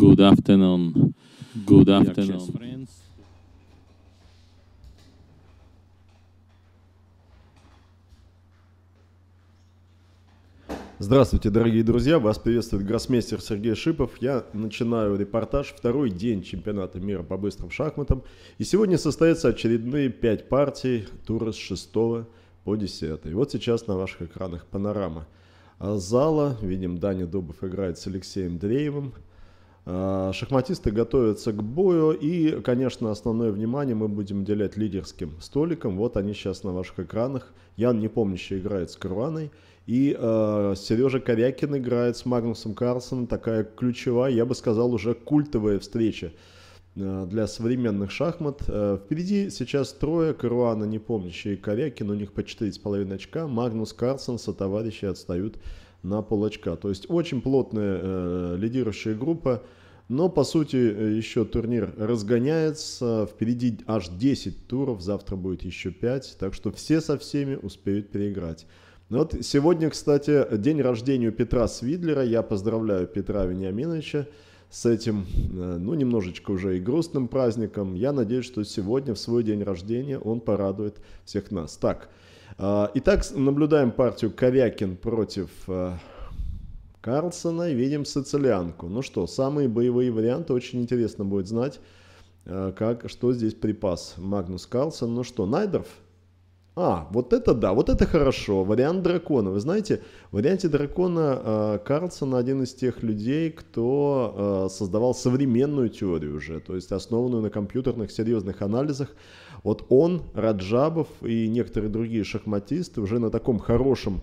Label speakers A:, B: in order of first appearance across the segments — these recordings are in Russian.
A: Good afternoon. Good afternoon. Здравствуйте, дорогие друзья! Вас приветствует гроссмейстер Сергей Шипов. Я начинаю репортаж второй день чемпионата мира по быстрым шахматам. И сегодня состоятся очередные пять партий тура с 6 по 10. Вот сейчас на ваших экранах панорама зала. Видим, Даня Дубов играет с Алексеем Дреевым. Э, шахматисты готовятся к бою и, конечно, основное внимание мы будем уделять лидерским столикам. Вот они сейчас на ваших экранах. Ян Непомнящий играет с Курваной. И э, Сережа Корякин играет с Магнусом Карлсоном. Такая ключевая, я бы сказал, уже культовая встреча э, для современных шахмат. Э, впереди сейчас трое, Каруана, Непомнящий и Корякин, у них по 4,5 очка, Магнус Карлсон, со сотоварищи отстают на полочка. То есть очень плотная э, лидирующая группа. Но, по сути, э, еще турнир разгоняется. Впереди аж 10 туров, завтра будет еще 5. Так что все со всеми успеют переиграть. Ну вот сегодня, кстати, день рождения Петра Свидлера. Я поздравляю Петра Вениаминовича с этим, э, ну, немножечко уже и грустным праздником. Я надеюсь, что сегодня, в свой день рождения, он порадует всех нас. Так, а, итак, наблюдаем партию Ковякин против э, Карлсона и видим Сицилианку. Ну что, самые боевые варианты, очень интересно будет знать, э, как, что здесь припас Магнус Карлсон. Ну что, Найдерф? А, вот это да, вот это хорошо. Вариант дракона. Вы знаете, в варианте дракона э, Карлсон один из тех людей, кто э, создавал современную теорию уже, то есть основанную на компьютерных серьезных анализах вот он, Раджабов и некоторые другие шахматисты уже на таком хорошем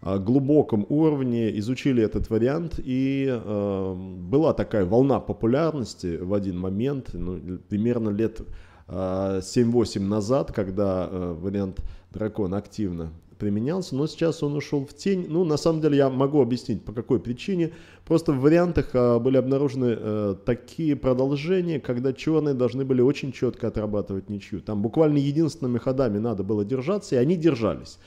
A: а, глубоком уровне изучили этот вариант, и э, была такая волна популярности в один момент, ну, примерно лет э, а, 7-8 назад, когда э, вариант дракон активно применялся, но сейчас он ушел в тень. Ну, на самом деле, я могу объяснить, по какой причине. Просто в вариантах э, были обнаружены э, такие продолжения, когда черные должны были очень четко отрабатывать ничью. Там буквально единственными ходами надо было держаться, и они держались.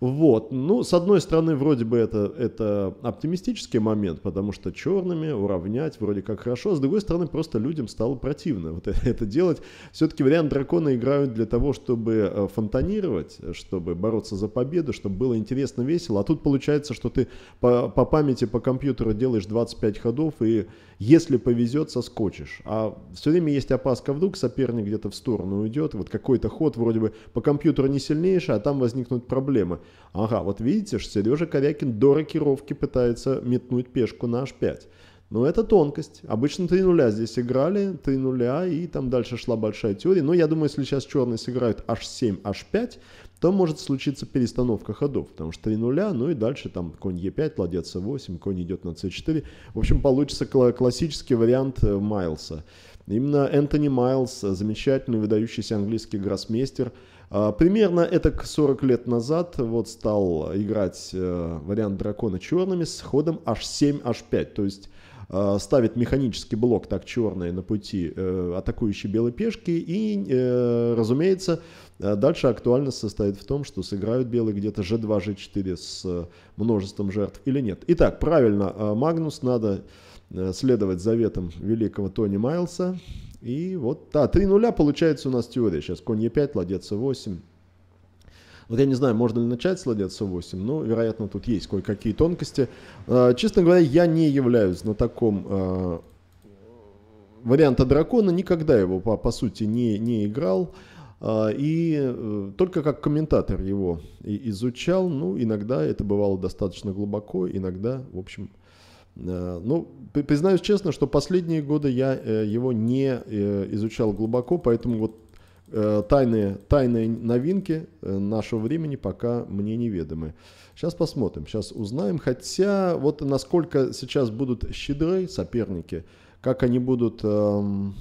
A: Вот. Ну, с одной стороны, вроде бы это, это оптимистический момент, потому что черными уравнять вроде как хорошо, а с другой стороны, просто людям стало противно вот это делать. Все-таки вариант дракона играют для того, чтобы э, фонтанировать, чтобы бороться за победу, чтобы было интересно, весело. А тут получается, что ты по, по памяти, по компьютеру делаешь 25 ходов и, если повезет, соскочишь. А все время есть опаска вдруг, соперник где-то в сторону уйдет, вот какой-то ход вроде бы по компьютеру не сильнейший, а там возникнут проблемы ага, вот видите, что Сережа Корякин до рокировки пытается метнуть пешку на h5. Но ну, это тонкость. Обычно 3 нуля здесь играли, 3 нуля, и там дальше шла большая теория. Но ну, я думаю, если сейчас черные сыграют h7, h5, то может случиться перестановка ходов, потому что 3 нуля, ну и дальше там конь e5, ладья c8, конь идет на c4. В общем, получится классический вариант э, Майлса. Именно Энтони Майлз, э, замечательный выдающийся английский гроссмейстер, а, примерно это 40 лет назад вот стал играть э, вариант дракона черными с ходом h7, h5. То есть э, ставит механический блок так черный на пути э, атакующей белой пешки. И, разумеется, дальше актуальность состоит в том, что сыграют белые где-то g2, g4 с множеством жертв или нет. Итак, правильно, Магнус надо следовать заветам великого Тони Майлса, и вот, да, 3 нуля получается у нас теория. Сейчас конь e5, ладья c8. Вот я не знаю, можно ли начать с ладья c8, но, вероятно, тут есть кое-какие тонкости. А, честно говоря, я не являюсь на таком а, варианта дракона, никогда его, по, по сути, не, не играл. А, и э, только как комментатор его изучал, ну, иногда это бывало достаточно глубоко, иногда, в общем, Э, ну, признаюсь честно, что последние годы я э, его не э, изучал глубоко, поэтому вот тайные, тайные новинки нашего времени пока мне неведомы. Сейчас посмотрим, сейчас узнаем. Хотя вот насколько сейчас будут щедры соперники, как они будут... Эм,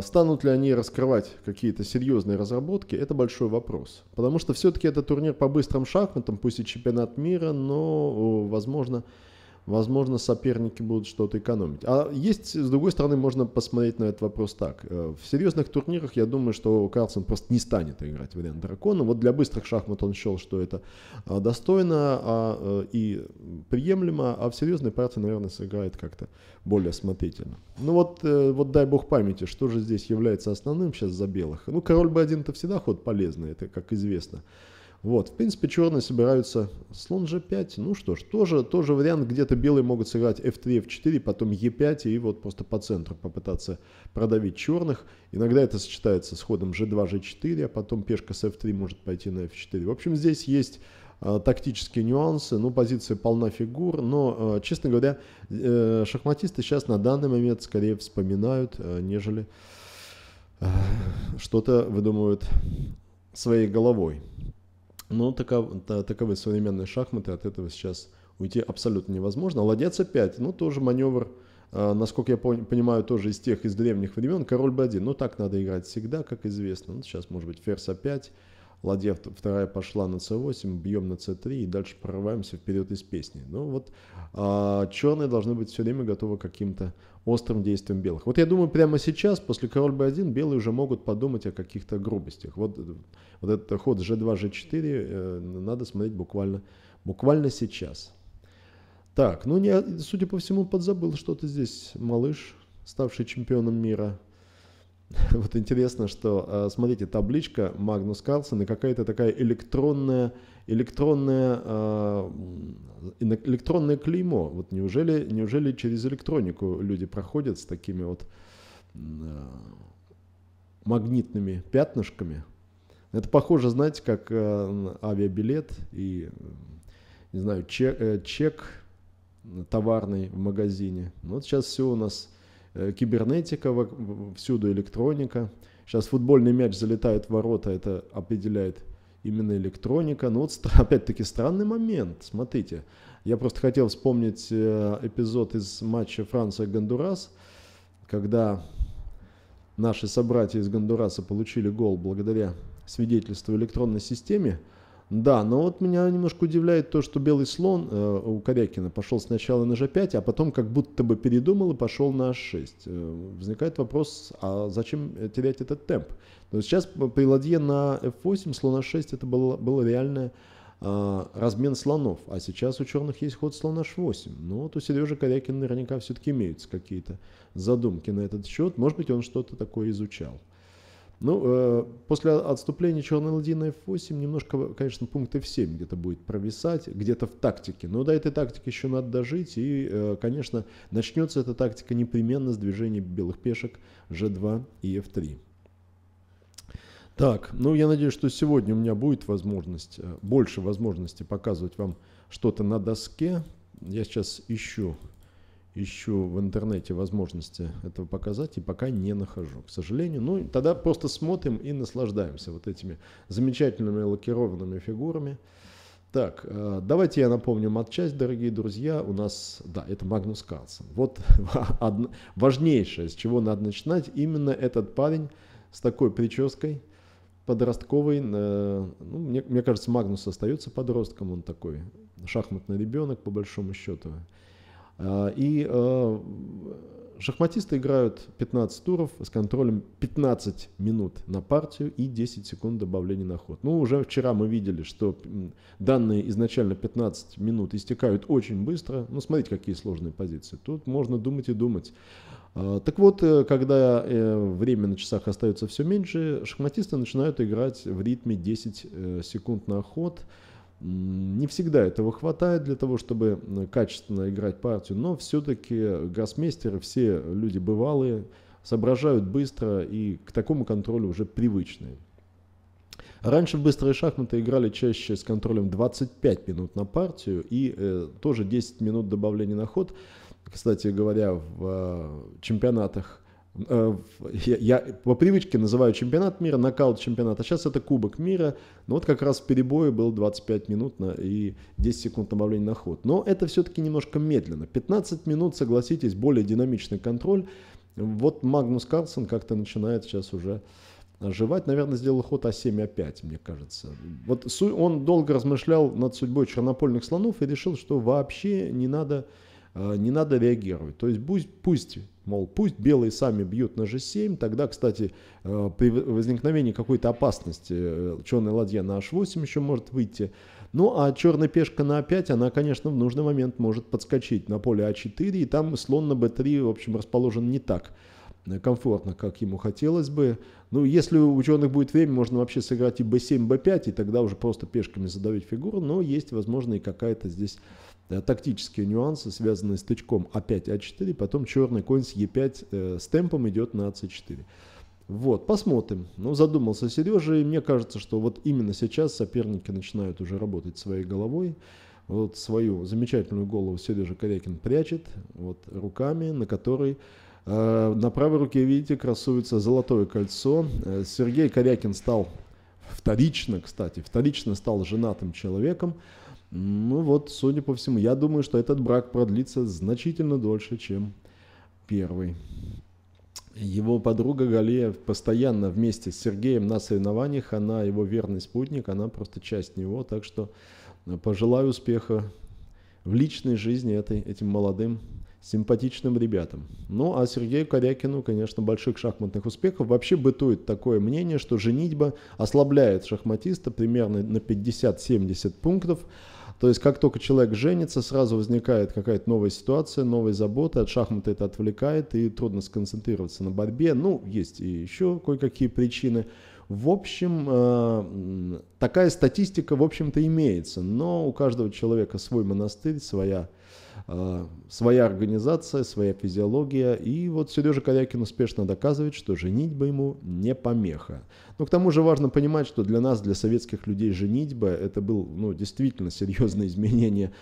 A: станут ли они раскрывать какие-то серьезные разработки, это большой вопрос. Потому что все-таки это турнир по быстрым шахматам, пусть и чемпионат мира, но, возможно, возможно, соперники будут что-то экономить. А есть, с другой стороны, можно посмотреть на этот вопрос так. Э, в серьезных турнирах я думаю, что Карлсон просто не станет играть вариант дракона. Вот для быстрых шахмат он счел, что это э, достойно а, э, и приемлемо, а в серьезной партии, наверное, сыграет как-то более осмотрительно. Ну вот, вот дай бог памяти, что же здесь является основным сейчас за белых? Ну, король b1 это всегда ход полезный, это как известно. Вот, в принципе, черные собираются слон g5, ну что ж, тоже, тоже вариант, где-то белые могут сыграть f3, f4, потом e5 и вот просто по центру попытаться продавить черных. Иногда это сочетается с ходом g2, g4, а потом пешка с f3 может пойти на f4. В общем, здесь есть а, тактические нюансы, ну, позиция полна фигур, но, а, честно говоря, э, шахматисты сейчас на данный момент скорее вспоминают, э, нежели э, что-то выдумывают своей головой. Но таков, таковы современные шахматы, от этого сейчас уйти абсолютно невозможно. Ладья c5, ну тоже маневр, а, насколько я понимаю, тоже из тех, из древних времен. Король b1, ну так надо играть всегда, как известно. Ну, сейчас может быть ферзь a5, ладья вторая пошла на c8, бьем на c3 и дальше прорываемся вперед из песни. Ну вот а, черные должны быть все время готовы к каким-то острым действием белых. Вот я думаю, прямо сейчас, после король b1, белые уже могут подумать о каких-то грубостях. Вот вот этот ход G2, G4 э, надо смотреть буквально, буквально сейчас. Так, ну, не, судя по всему, подзабыл что-то здесь малыш, ставший чемпионом мира. Вот интересно, что, э, смотрите, табличка Магнус Карлсон и какая-то такая электронная, электронная, э, электронное клеймо. Вот неужели, неужели через электронику люди проходят с такими вот магнитными пятнышками? Это похоже, знаете, как э, авиабилет и, не знаю, чек, э, чек товарный в магазине. Ну, вот сейчас все у нас э, кибернетика, в, всюду электроника. Сейчас футбольный мяч залетает в ворота, это определяет именно электроника. Но ну, вот опять-таки странный момент, смотрите. Я просто хотел вспомнить э, эпизод из матча Франция-Гондурас, когда наши собратья из Гондураса получили гол благодаря свидетельство в электронной системе. Да, но вот меня немножко удивляет то, что белый слон э, у Корякина пошел сначала на g5, а потом как будто бы передумал и пошел на h6. Э, возникает вопрос, а зачем терять этот темп? Но сейчас при ладье на f8 слон h6 это было, было реальное э, размен слонов, а сейчас у черных есть ход слон h8. Ну вот у Сережи Корякина наверняка все-таки имеются какие-то задумки на этот счет. Может быть, он что-то такое изучал. Ну, э, после отступления черной ладьи на f8 немножко, конечно, пункт f7 где-то будет провисать, где-то в тактике. Но до этой тактики еще надо дожить. И, э, конечно, начнется эта тактика непременно с движения белых пешек g2 и f3. Так, ну я надеюсь, что сегодня у меня будет возможность, э, больше возможности показывать вам что-то на доске. Я сейчас ищу ищу в интернете возможности этого показать и пока не нахожу, к сожалению. Ну, тогда просто смотрим и наслаждаемся вот этими замечательными лакированными фигурами. Так, э, давайте я напомню матчасть, дорогие друзья. У нас, да, это Магнус Карлсон. Вот одно, важнейшее, с чего надо начинать, именно этот парень с такой прической подростковый. Э, ну, мне, мне кажется, Магнус остается подростком, он такой шахматный ребенок, по большому счету. А, и а, шахматисты играют 15 туров с контролем 15 минут на партию и 10 секунд добавления на ход. Ну, уже вчера мы видели, что данные изначально 15 минут истекают очень быстро. Ну, смотрите, какие сложные позиции. Тут можно думать и думать. А, так вот, э, когда э, время на часах остается все меньше, шахматисты начинают играть в ритме 10 э, секунд на ход – не всегда этого хватает для того, чтобы качественно играть партию, но все-таки гроссмейстеры, все люди бывалые, соображают быстро и к такому контролю уже привычные. Раньше в быстрые шахматы играли чаще с контролем 25 минут на партию и э, тоже 10 минут добавления на ход. Кстати говоря, в э, чемпионатах Э, я, по привычке называю чемпионат мира, нокаут чемпионата. сейчас это Кубок мира. Но вот как раз в перебое был 25 минут на, и 10 секунд добавления на ход. Но это все-таки немножко медленно. 15 минут, согласитесь, более динамичный контроль. Вот Магнус Карлсон как-то начинает сейчас уже оживать. Наверное, сделал ход А7, А5, мне кажется. Вот он долго размышлял над судьбой чернопольных слонов и решил, что вообще не надо, э, не надо реагировать. То есть пусть, пусть Мол, пусть белые сами бьют на G7, тогда, кстати, э, при возникновении какой-то опасности э, черная ладья на H8 еще может выйти. Ну, а черная пешка на А5, она, конечно, в нужный момент может подскочить на поле А4, и там слон на Б3, в общем, расположен не так э, комфортно, как ему хотелось бы. Ну, если у ученых будет время, можно вообще сыграть и b7, b5, и тогда уже просто пешками задавить фигуру, но есть, возможно, и какая-то здесь Э, тактические нюансы, связанные с тычком А5, А4, потом черный конь с Е5 э, с темпом идет на c4. Вот, посмотрим. Ну, задумался Сережа, и мне кажется, что вот именно сейчас соперники начинают уже работать своей головой. Вот свою замечательную голову Сережа Корякин прячет вот руками, на которой э, на правой руке, видите, красуется золотое кольцо. Э, Сергей Корякин стал вторично, кстати, вторично стал женатым человеком. Ну вот, судя по всему, я думаю, что этот брак продлится значительно дольше, чем первый. Его подруга Галия постоянно вместе с Сергеем на соревнованиях, она его верный спутник, она просто часть него, так что пожелаю успеха в личной жизни этой, этим молодым симпатичным ребятам. Ну, а Сергею Корякину, конечно, больших шахматных успехов. Вообще бытует такое мнение, что женитьба ослабляет шахматиста примерно на 50-70 пунктов, то есть как только человек женится, сразу возникает какая-то новая ситуация, новые заботы, от шахмата это отвлекает и трудно сконцентрироваться на борьбе. Ну, есть и еще кое-какие причины. В общем, э, такая статистика, в общем-то, имеется, но у каждого человека свой монастырь, своя а, своя организация, своя физиология. И вот Сережа Корякин успешно доказывает, что женитьба ему не помеха. Но к тому же важно понимать, что для нас, для советских людей, женитьба это был ну, действительно серьезное изменение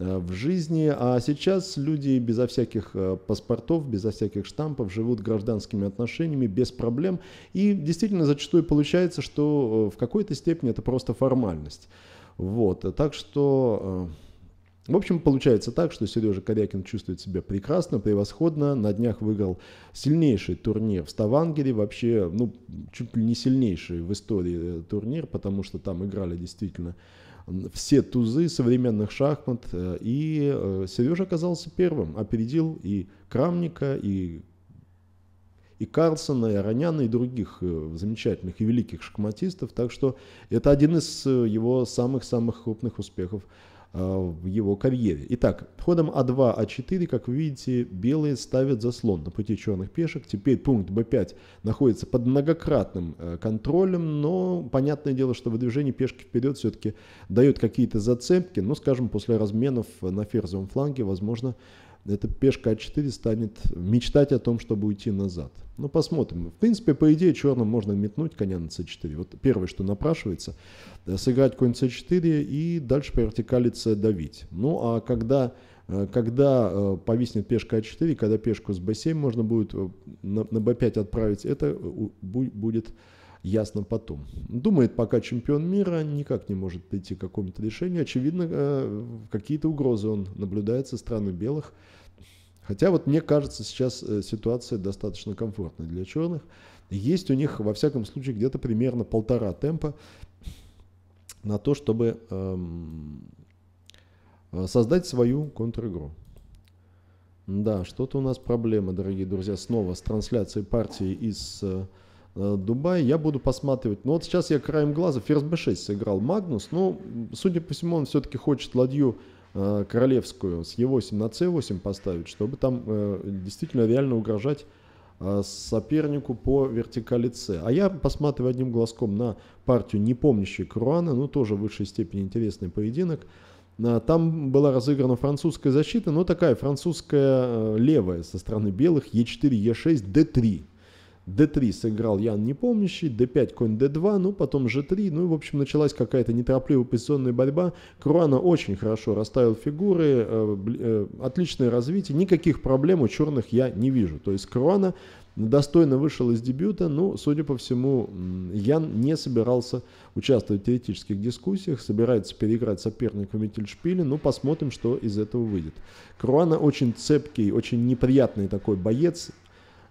A: а, в жизни, а сейчас люди безо всяких а, паспортов, безо всяких штампов живут гражданскими отношениями без проблем, и действительно зачастую получается, что э, в какой-то степени это просто формальность. Вот, так что э, в общем, получается так, что Сережа Корякин чувствует себя прекрасно, превосходно. На днях выиграл сильнейший турнир в Ставангере, вообще, ну, чуть ли не сильнейший в истории э, турнир, потому что там играли действительно все тузы современных шахмат. Э, и э, Сережа оказался первым, опередил и Крамника, и и Карлсона, и Ароняна, и других замечательных и великих шахматистов. Так что это один из его самых-самых крупных успехов Э, в его карьере. Итак, ходом А2, А4, как вы видите, белые ставят заслон на пути черных пешек. Теперь пункт Б5 находится под многократным э, контролем, но понятное дело, что выдвижение пешки вперед все-таки дает какие-то зацепки. Но, ну, скажем, после разменов на ферзовом фланге, возможно, эта пешка А4 станет мечтать о том, чтобы уйти назад. Ну, посмотрим. В принципе, по идее, черным можно метнуть коня на c4. Вот первое, что напрашивается, э, сыграть конь c4 и дальше по вертикали c давить. Ну, а когда, э, когда э, повиснет пешка а4, когда пешку с b7 можно будет на, на b5 отправить, это будет ясно потом. Думает пока чемпион мира, никак не может прийти к какому-то решению. Очевидно, э, какие-то угрозы он наблюдает со стороны белых. Хотя вот мне кажется, сейчас э, ситуация достаточно комфортная для черных. Есть у них, во всяком случае, где-то примерно полтора темпа на то, чтобы эм, создать свою контр-игру. Да, что-то у нас проблема, дорогие друзья, снова с трансляцией партии из... Э, Э, Дубай, я буду посматривать. Ну вот сейчас я краем глаза ферзь b6 сыграл Магнус, но, ну, судя по всему, он все-таки хочет ладью э, королевскую с e8 на c8 поставить, чтобы там э, действительно реально угрожать э, сопернику по вертикали c. А я посматриваю одним глазком на партию непомнящей Круана, ну тоже в высшей степени интересный поединок. Э, там была разыграна французская защита, но такая французская э, левая со стороны белых e4, e6, d3 d3 сыграл Ян непомнящий, d5 конь d2, ну потом g3, ну и в общем началась какая-то неторопливая позиционная борьба. Круана очень хорошо расставил фигуры, э, э, отличное развитие, никаких проблем у черных я не вижу. То есть Круана достойно вышел из дебюта, но, ну, судя по всему, Ян не собирался участвовать в теоретических дискуссиях, собирается переиграть соперника в Миттельшпиле, но ну, посмотрим, что из этого выйдет. Круана очень цепкий, очень неприятный такой боец,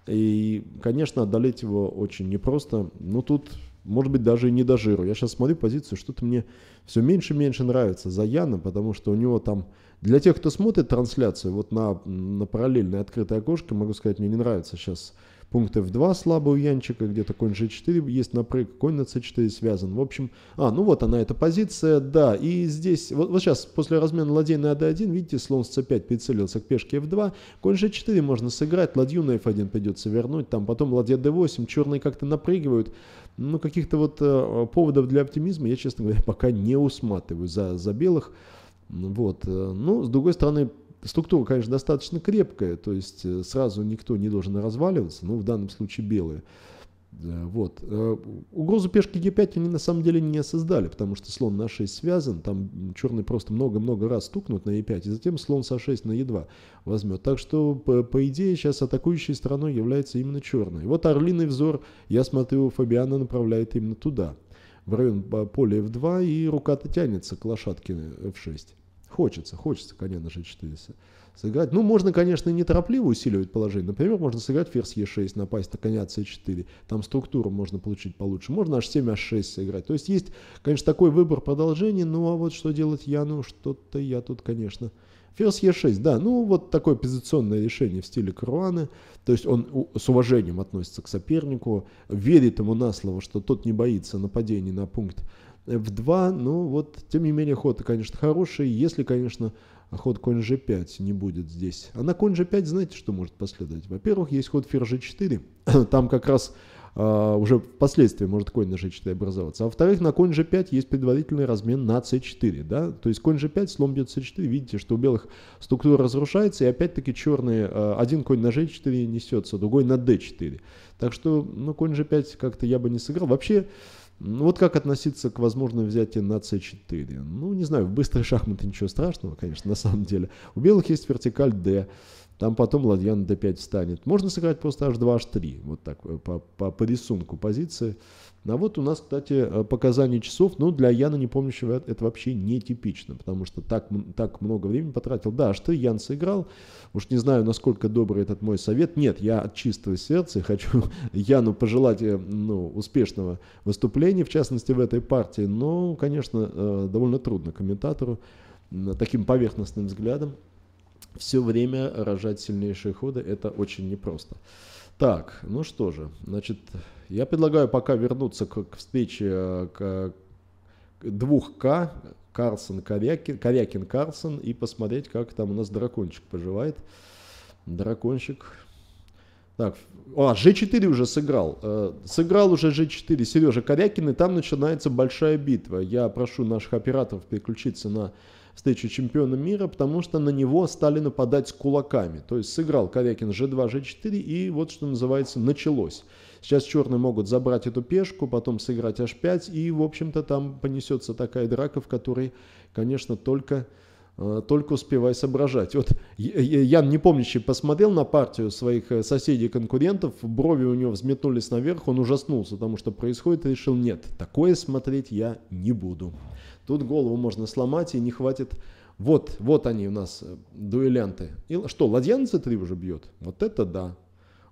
A: и, конечно, одолеть его очень непросто. Но тут, может быть, даже и не до жиру. Я сейчас смотрю позицию, что-то мне все меньше и меньше нравится за Яна, потому что у него там... Для тех, кто смотрит трансляцию, вот на, на параллельное открытое окошко, могу сказать, мне не нравится сейчас пункт f 2 слабый у Янчика, где-то конь g4 есть напрыг, конь на c4 связан. В общем, а, ну вот она эта позиция, да, и здесь, вот, вот сейчас после размена ладей на d1, видите, слон с c5 прицелился к пешке f2, конь g4 можно сыграть, ладью на f1 придется вернуть, там потом ладья d8, черные как-то напрягивают, ну каких-то вот э, поводов для оптимизма я, честно говоря, пока не усматриваю за, за белых. Вот. Э, ну, с другой стороны, Структура, конечно, достаточно крепкая, то есть э, сразу никто не должен разваливаться, ну, в данном случае белые. Э, вот. Э, угрозу пешки Е5 они на самом деле не создали, потому что слон на 6 связан, там черные просто много-много раз стукнут на Е5, и затем слон со 6 на Е2 возьмет. Так что, по, по идее, сейчас атакующей стороной является именно черный. Вот орлиный взор, я смотрю, Фабиана направляет именно туда, в район а, поля F2, и рука-то тянется к лошадке F6. Хочется, хочется коня на g4 сыграть. Ну, можно, конечно, и неторопливо усиливать положение. Например, можно сыграть ферзь е 6 напасть на коня c4. Там структуру можно получить получше. Можно h7, h6 сыграть. То есть есть, конечно, такой выбор продолжений. Ну, а вот что делать я? Ну, что-то я тут, конечно... Ферзь Е6, да, ну вот такое позиционное решение в стиле Каруаны, то есть он с уважением относится к сопернику, верит ему на слово, что тот не боится нападений на пункт в 2, но вот, тем не менее, ход, конечно, хороший, если, конечно, ход конь g5 не будет здесь. А на конь g5 знаете, что может последовать? Во-первых, есть ход ферзь g4, там как раз а, уже впоследствии может конь на g4 образоваться. А во-вторых, на конь g5 есть предварительный размен на c4, да, то есть конь g5, слом бьет c4, видите, что у белых структура разрушается, и опять-таки черные, а, один конь на g4 несется, другой на d4. Так что, ну, конь g5 как-то я бы не сыграл. Вообще, ну Вот как относиться к возможному взятию на c4? Ну, не знаю, в быстрые шахматы ничего страшного, конечно, на самом деле. У белых есть вертикаль d. Там потом ладья на d5 встанет. Можно сыграть просто h2, h3. Вот так, э, по, по, по рисунку позиции. А вот у нас, кстати, э, показания часов, ну, для Яна, не помнящего, это вообще нетипично, потому что так, так много времени потратил. Да, что Ян сыграл, уж не знаю, насколько добрый этот мой совет. Нет, я от чистого сердца хочу Яну пожелать, э, ну, успешного выступления, в частности, в этой партии, но, конечно, довольно трудно комментатору таким поверхностным взглядом все время рожать сильнейшие ходы, это очень непросто. Так, ну что же, значит, я предлагаю пока вернуться к, к встрече э, к, двух К, Карсон, Корякин, Корякин, Карсон, и посмотреть, как там у нас дракончик поживает. Дракончик. Так, а, G4 уже сыграл. Э, сыграл уже G4 Сережа Корякин, и там начинается большая битва. Я прошу наших операторов переключиться на встречи чемпиона мира, потому что на него стали нападать кулаками. То есть сыграл Корякин G2, G4 и вот что называется началось. Сейчас черные могут забрать эту пешку, потом сыграть H5 и в общем-то там понесется такая драка, в которой, конечно, только э, только успевай соображать. Вот Ян Непомнящий посмотрел на партию своих э, соседей-конкурентов, брови у него взметнулись наверх, он ужаснулся тому, что происходит, и решил, нет, такое смотреть я не буду. Тут голову можно сломать и не хватит. Вот, вот они у нас, э, дуэлянты. И что, ладья на c3 уже бьет? Вот это да.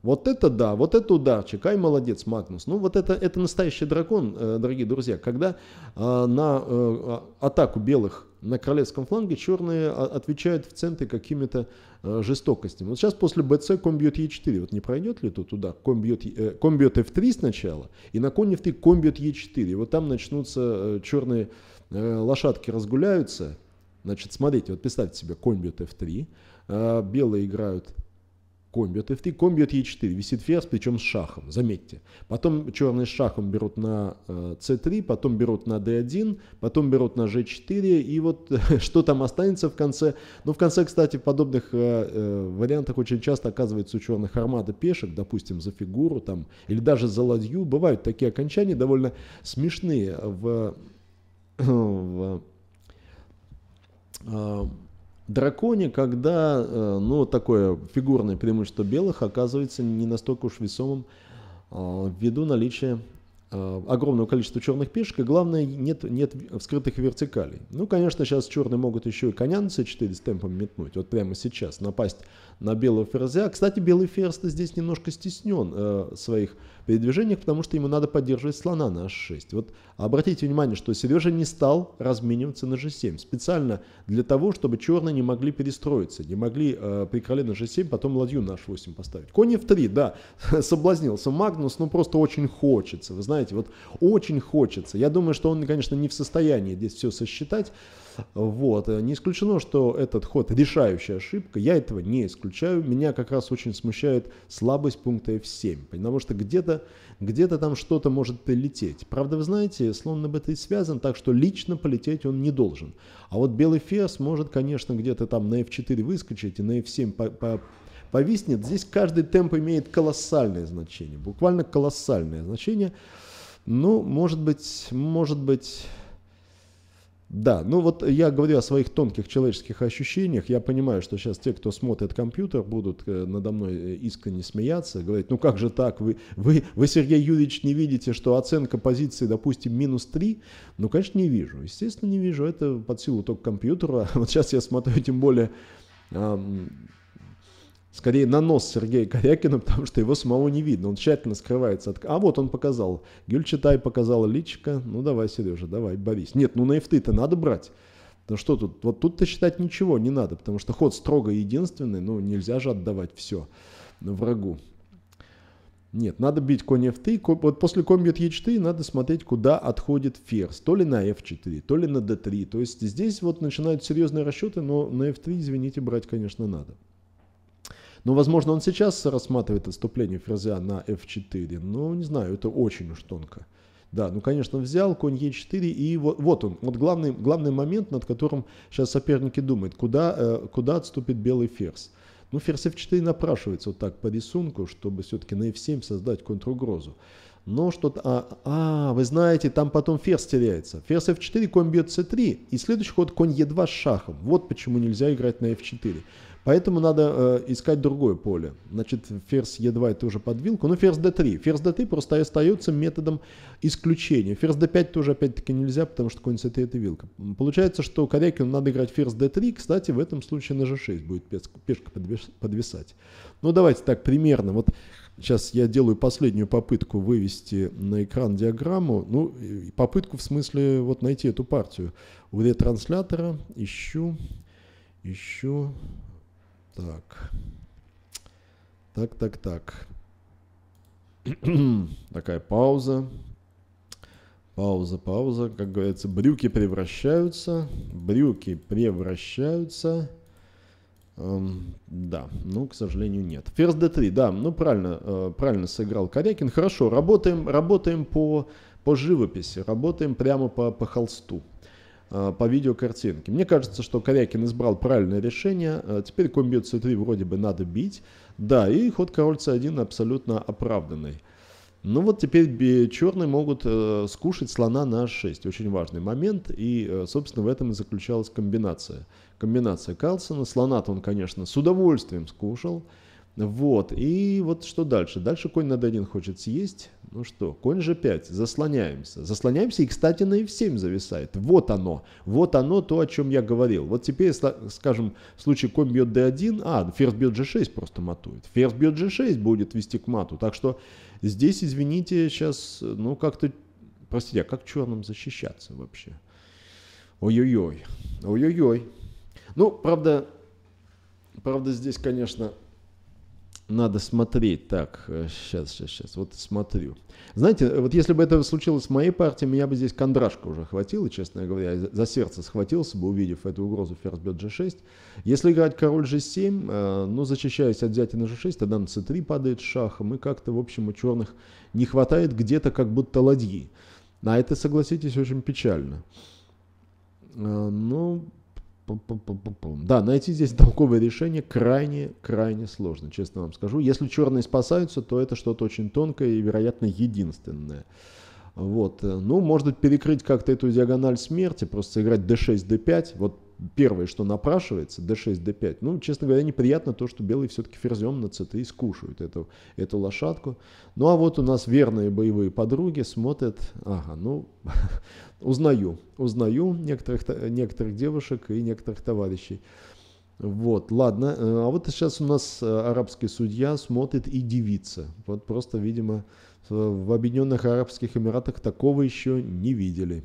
A: Вот это да, вот это удар, Чекай молодец, Магнус. Ну вот это, это настоящий дракон, э, дорогие друзья. Когда э, на а, атаку белых на королевском фланге черные отвечают в центре какими-то жестокостями. Вот сейчас после БЦ конь бьет Е4. Вот не пройдет ли тут туда? Конь бьет, э, конь бьет F3 сначала, и на конь F3 конь бьет Е4. И вот там начнутся черные Э, лошадки разгуляются, значит, смотрите, вот представьте себе, конь бьет f3, э, белые играют конь бьет f3, конь бьет e4, висит ферзь, причем с шахом, заметьте. Потом черные с шахом берут на c3, э, потом берут на d1, потом берут на g4, и вот что там останется в конце. Ну, в конце, кстати, в подобных вариантах очень часто оказывается у черных армада пешек, допустим, за фигуру там, или даже за ладью. Бывают такие окончания довольно смешные в в а, драконе, когда, э, ну, такое фигурное преимущество белых оказывается не настолько уж весомым а, ввиду наличия а, огромного количества черных пешек, и главное, нет, нет вскрытых вертикалей. Ну, конечно, сейчас черные могут еще и коня на c4 с темпом метнуть, вот прямо сейчас, напасть на белого ферзя. Кстати, белый ферзь-то здесь немножко стеснен э, своих передвижениях, потому что ему надо поддерживать слона на h6. Вот обратите внимание, что Сережа не стал размениваться на g7 специально для того, чтобы черные не могли перестроиться, не могли э, при короле на g7 потом ладью на h8 поставить. Конь f3, да, соблазнился Магнус, но просто очень хочется, вы знаете, вот очень хочется. Я думаю, что он, конечно, не в состоянии здесь все сосчитать, вот. Э, не исключено, что этот ход решающая ошибка. Я этого не исключаю. Меня как раз очень смущает слабость пункта F7, потому что где-то где там что-то может полететь. Правда, вы знаете, слон на бета связан, так что лично полететь он не должен. А вот белый ферзь может, конечно, где-то там на F4 выскочить и на F7 по, по повиснет. Здесь каждый темп имеет колоссальное значение, буквально колоссальное значение. Ну, может быть, может быть, да, ну вот я говорю о своих тонких человеческих ощущениях. Я понимаю, что сейчас те, кто смотрит компьютер, будут э, надо мной э, искренне смеяться, говорить, ну как же так, вы, вы, вы Сергей Юрьевич, не видите, что оценка позиции, допустим, минус 3? Ну, конечно, не вижу. Естественно, не вижу. Это под силу только компьютера. Вот сейчас я смотрю, тем более скорее на нос Сергея Корякина, потому что его самого не видно. Он тщательно скрывается. От... А вот он показал. Гюльчатай показал личика. Ну давай, Сережа, давай, борись. Нет, ну на ты-то надо брать. Ну что тут? Вот тут-то считать ничего не надо, потому что ход строго единственный, ну нельзя же отдавать все врагу. Нет, надо бить конь f3. Вот после комбит e4 надо смотреть, куда отходит ферзь. То ли на f4, то ли на d3. То есть здесь вот начинают серьезные расчеты, но на f3, извините, брать, конечно, надо. Но, ну, возможно, он сейчас рассматривает отступление ферзя «А» на f4. Ну, не знаю, это очень уж тонко. Да, ну, конечно, взял конь e 4 и вот, вот он, вот главный, главный момент, над которым сейчас соперники думают, куда, э, куда отступит белый ферзь. Ну, ферзь F4 напрашивается вот так по рисунку, чтобы все-таки на F7 создать контругрозу. Но что-то... А, а, вы знаете, там потом ферзь теряется. Ферзь F4, конь бьет C3, и следующий ход конь E2 с шахом. Вот почему нельзя играть на F4. Поэтому надо э, искать другое поле. Значит, ферзь Е2 это уже подвилка, но ну, ферзь d3. Ферзь d3 просто остается методом исключения. Ферзь d5 тоже опять-таки нельзя, потому что конь с этой это вилка. Получается, что Корякину надо играть ферзь d3, кстати, в этом случае на g6 будет пешка, пешка подвисать. Ну давайте так, примерно, вот Сейчас я делаю последнюю попытку вывести на экран диаграмму. Ну, попытку в смысле вот найти эту партию. У ретранслятора ищу, ищу. Так. Так, так, так. Такая пауза. Пауза, пауза. Как говорится, брюки превращаются. Брюки превращаются. Эм, да, ну, к сожалению, нет. Ферзь d3, да, ну, правильно, э, правильно сыграл Корякин. Хорошо, работаем, работаем по, по живописи, работаем прямо по, по холсту. Э, по видеокартинке. Мне кажется, что Корякин избрал правильное решение. Э, теперь конь бьет c3 вроде бы надо бить. Да, и ход король c1 абсолютно оправданный. Ну вот теперь черные могут э, скушать слона на h6. Очень важный момент. И, собственно, в этом и заключалась комбинация. Комбинация Карлсона. Слонат он, конечно, с удовольствием скушал. Вот, и вот что дальше? Дальше конь на d1 хочет съесть. Ну что, конь g5, заслоняемся. Заслоняемся, и, кстати, на f7 зависает. Вот оно, вот оно то, о чем я говорил. Вот теперь, скажем, в случае конь бьет d1, а, ферзь бьет g6 просто матует. Ферзь бьет g6 будет вести к мату. Так что здесь, извините, сейчас, ну как-то, простите, а как черным защищаться вообще? Ой-ой-ой, ой-ой-ой. Ну, правда, правда здесь, конечно, надо смотреть. Так, сейчас, э, сейчас, сейчас. Вот смотрю. Знаете, э, вот если бы это случилось с моей партией, меня бы здесь кондрашка уже хватила, честно говоря. За сердце схватился бы, увидев эту угрозу ферзь бьет g6. Если играть король g7, э, ну, зачищаюсь от взятия на g6, тогда на c3 падает шахом. И как-то, в общем, у черных не хватает где-то как будто ладьи. На это, согласитесь, очень печально. Ну, да, найти здесь толковое решение крайне-крайне сложно, честно вам скажу. Если черные спасаются, то это что-то очень тонкое и, вероятно, единственное. Вот. Ну, может быть, перекрыть как-то эту диагональ смерти, просто сыграть d6, d5. Вот первое, что напрашивается, d6, d5. Ну, честно говоря, неприятно то, что белые все-таки ферзем на ЦТ и скушают эту, эту лошадку. Ну, а вот у нас верные боевые подруги смотрят, ага, ну, узнаю, узнаю некоторых, э, некоторых девушек и некоторых товарищей. Вот, ладно. Э, а вот сейчас у нас э, арабский судья смотрит и девица. Вот просто, видимо, в Объединенных Арабских Эмиратах такого еще не видели.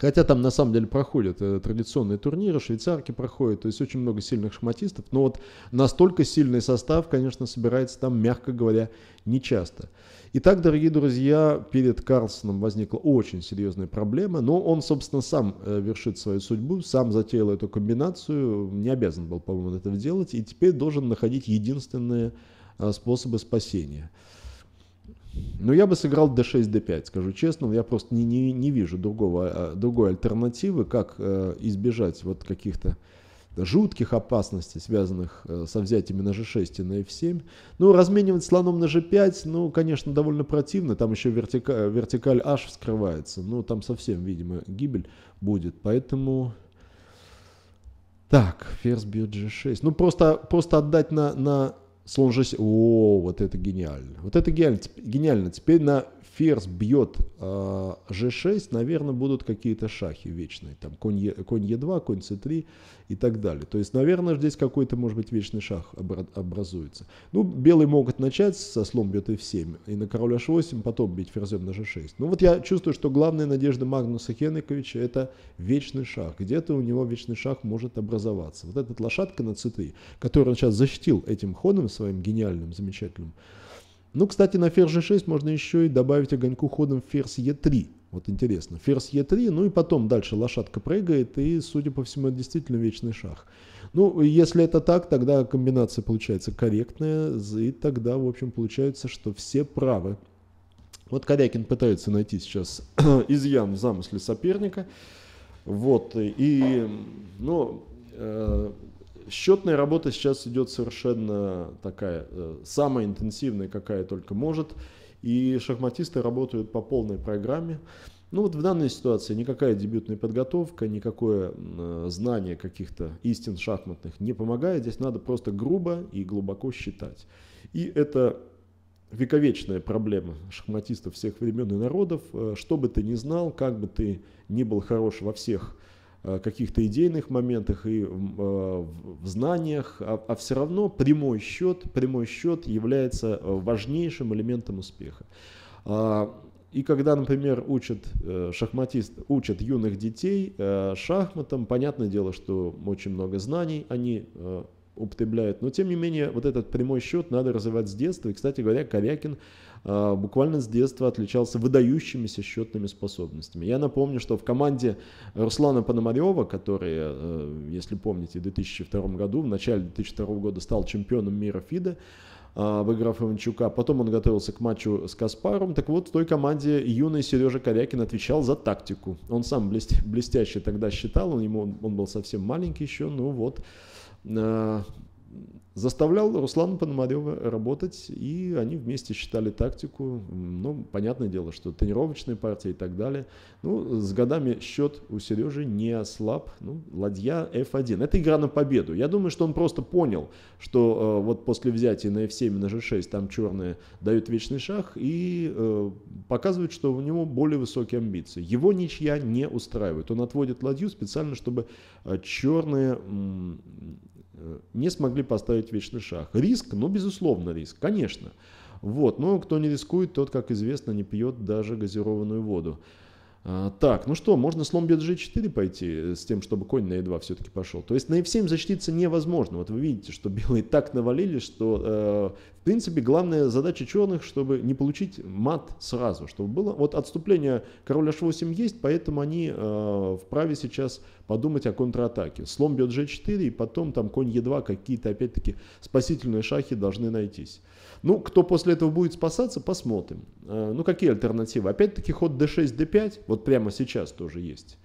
A: Хотя там на самом деле проходят э, традиционные турниры, швейцарки проходят, то есть очень много сильных шахматистов, но вот настолько сильный состав, конечно, собирается там, мягко говоря, нечасто. Итак, дорогие друзья, перед Карлсоном возникла очень серьезная проблема, но он, собственно, сам э, вершит свою судьбу, сам затеял эту комбинацию, не обязан был, по-моему, это делать, и теперь должен находить единственные э, способы спасения. Ну я бы сыграл d6, d5, скажу честно. Я просто не, не, не вижу другого, а, другой альтернативы, как э, избежать вот каких-то жутких опасностей, связанных э, со взятием на g6 и на f7. Ну, разменивать слоном на g5, ну, конечно, довольно противно. Там еще вертика, вертикаль h вскрывается. Ну, там совсем, видимо, гибель будет. Поэтому... Так, ферзь бьет g6. Ну, просто, просто отдать на, на сложись, о, вот это гениально. Вот это гениально. гениально. Теперь на ферзь бьет э, а, g6, наверное, будут какие-то шахи вечные. Там конь, е, конь e2, конь c3 и так далее. То есть, наверное, здесь какой-то, может быть, вечный шах образуется. Ну, белые могут начать со слом бьет f7 и на король h8, потом бить ферзем на g6. Ну вот я чувствую, что главная надежда Магнуса Хенриковича это вечный шах. Где-то у него вечный шах может образоваться. Вот этот лошадка на c3, который он сейчас защитил этим ходом с своим гениальным, замечательным. Ну, кстати, на ферзь g6 можно еще и добавить огоньку ходом ферзь e3. Вот интересно. Ферзь e3, ну и потом дальше лошадка прыгает, и, судя по всему, это действительно вечный шах. Ну, если это так, тогда комбинация получается корректная, и тогда, в общем, получается, что все правы. Вот Корякин пытается найти сейчас изъян в замысле соперника. Вот, и, ну, э, Счетная работа сейчас идет совершенно такая, э, самая интенсивная, какая только может. И шахматисты работают по полной программе. Ну вот в данной ситуации никакая дебютная подготовка, никакое э, знание каких-то истин шахматных не помогает. Здесь надо просто грубо и глубоко считать. И это вековечная проблема шахматистов всех времен и народов. Э, что бы ты ни знал, как бы ты ни был хорош во всех Э, каких-то идейных моментах и э, в знаниях, а, а все равно прямой счет, прямой счет является э, важнейшим элементом успеха. А, и когда, например, учат шахматист, учат юных детей шахматам, понятное дело, что очень много знаний они употребляют. Но, тем не менее, вот этот прямой счет надо развивать с детства. И, кстати говоря, Корякин а, буквально с детства отличался выдающимися счетными способностями. Я напомню, что в команде Руслана Пономарева, который, э, если помните, в 2002 году, в начале 2002 года стал чемпионом мира ФИДа, э, а, выиграв Иванчука. Потом он готовился к матчу с Каспаром. Так вот, в той команде юный Сережа Корякин отвечал за тактику. Он сам блестяще тогда считал, он, ему, он был совсем маленький еще, ну вот, Э, заставлял Руслана Пономарева работать, и они вместе считали тактику. Ну, понятное дело, что тренировочные партии и так далее. Ну, с годами счет у Сережи не ослаб. Ну, ладья F1. Это игра на победу. Я думаю, что он просто понял, что э, вот после взятия на F7 и на G6 там черные дают вечный шах и э, показывают, что у него более высокие амбиции. Его ничья не устраивает. Он отводит ладью специально, чтобы э, черные Э, не смогли поставить вечный шаг. Риск, ну, безусловно, риск, конечно. Вот, но кто не рискует, тот, как известно, не пьет даже газированную воду. А, так, ну что, можно слом бьет g4 пойти э, с тем, чтобы конь на e2 все-таки пошел. То есть на f7 защититься невозможно. Вот вы видите, что белые так навалили, что э, в принципе главная задача черных, чтобы не получить мат сразу, чтобы было. Вот отступление короля h8 есть, поэтому они э, вправе сейчас подумать о контратаке. Слом бьет g4 и потом там конь e2 какие-то опять-таки спасительные шахи должны найтись. Ну, кто после этого будет спасаться, посмотрим. Э, ну, какие альтернативы? Опять-таки ход d6, d5, вот прямо сейчас тоже есть.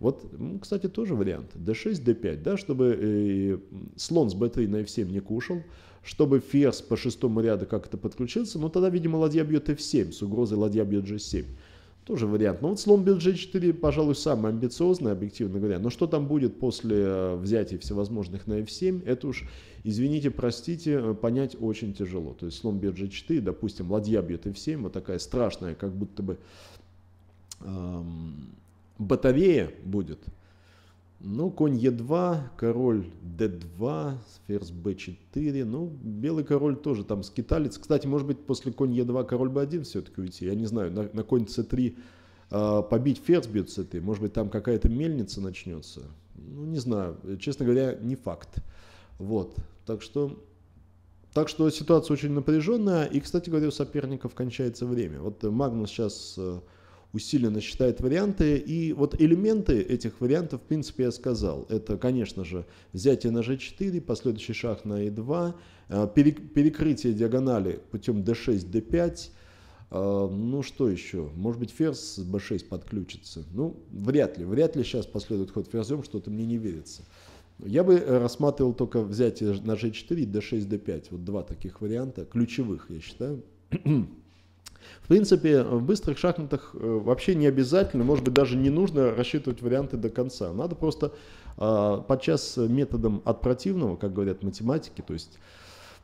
A: Вот, кстати, тоже вариант. d6, d5, да, чтобы э, слон с b3 на f7 не кушал, чтобы ферзь по шестому ряду как-то подключился, но тогда, видимо, ладья бьет f7 с угрозой ладья бьет g7. Тоже вариант. Но ну, вот слон BG4, пожалуй, самый амбициозный, объективно говоря. Но что там будет после э, взятия всевозможных на F7, это уж, извините, простите, э, понять очень тяжело. То есть слон BG4, допустим, ладья бьет F7, вот такая страшная, как будто бы эм, батарея будет – ну, конь Е2, король Д2, ферзь Б4. Ну, белый король тоже там скиталец. Кстати, может быть, после конь Е2 король Б1 все-таки уйти. Я не знаю, на, на конь С3 э, а, побить ферзь бьет С3. Может быть, там какая-то мельница начнется. Ну, не знаю. Честно говоря, не факт. Вот. Так что... Так что ситуация очень напряженная. И, кстати говоря, у соперников кончается время. Вот Магнус сейчас... Э, усиленно считает варианты. И вот элементы этих вариантов, в принципе, я сказал. Это, конечно же, взятие на g4, последующий шаг на e2, э, перекрытие диагонали путем d6, d5. Э, ну что еще? Может быть ферзь b6 подключится? Ну, вряд ли. Вряд ли сейчас последует ход ферзем, что-то мне не верится. Я бы рассматривал только взятие на g4 и d6, d5. Вот два таких варианта, ключевых, я считаю. В принципе, в быстрых шахматах э, вообще не обязательно, может быть, даже не нужно рассчитывать варианты до конца. Надо просто а, подчас методом от противного, как говорят математики, то есть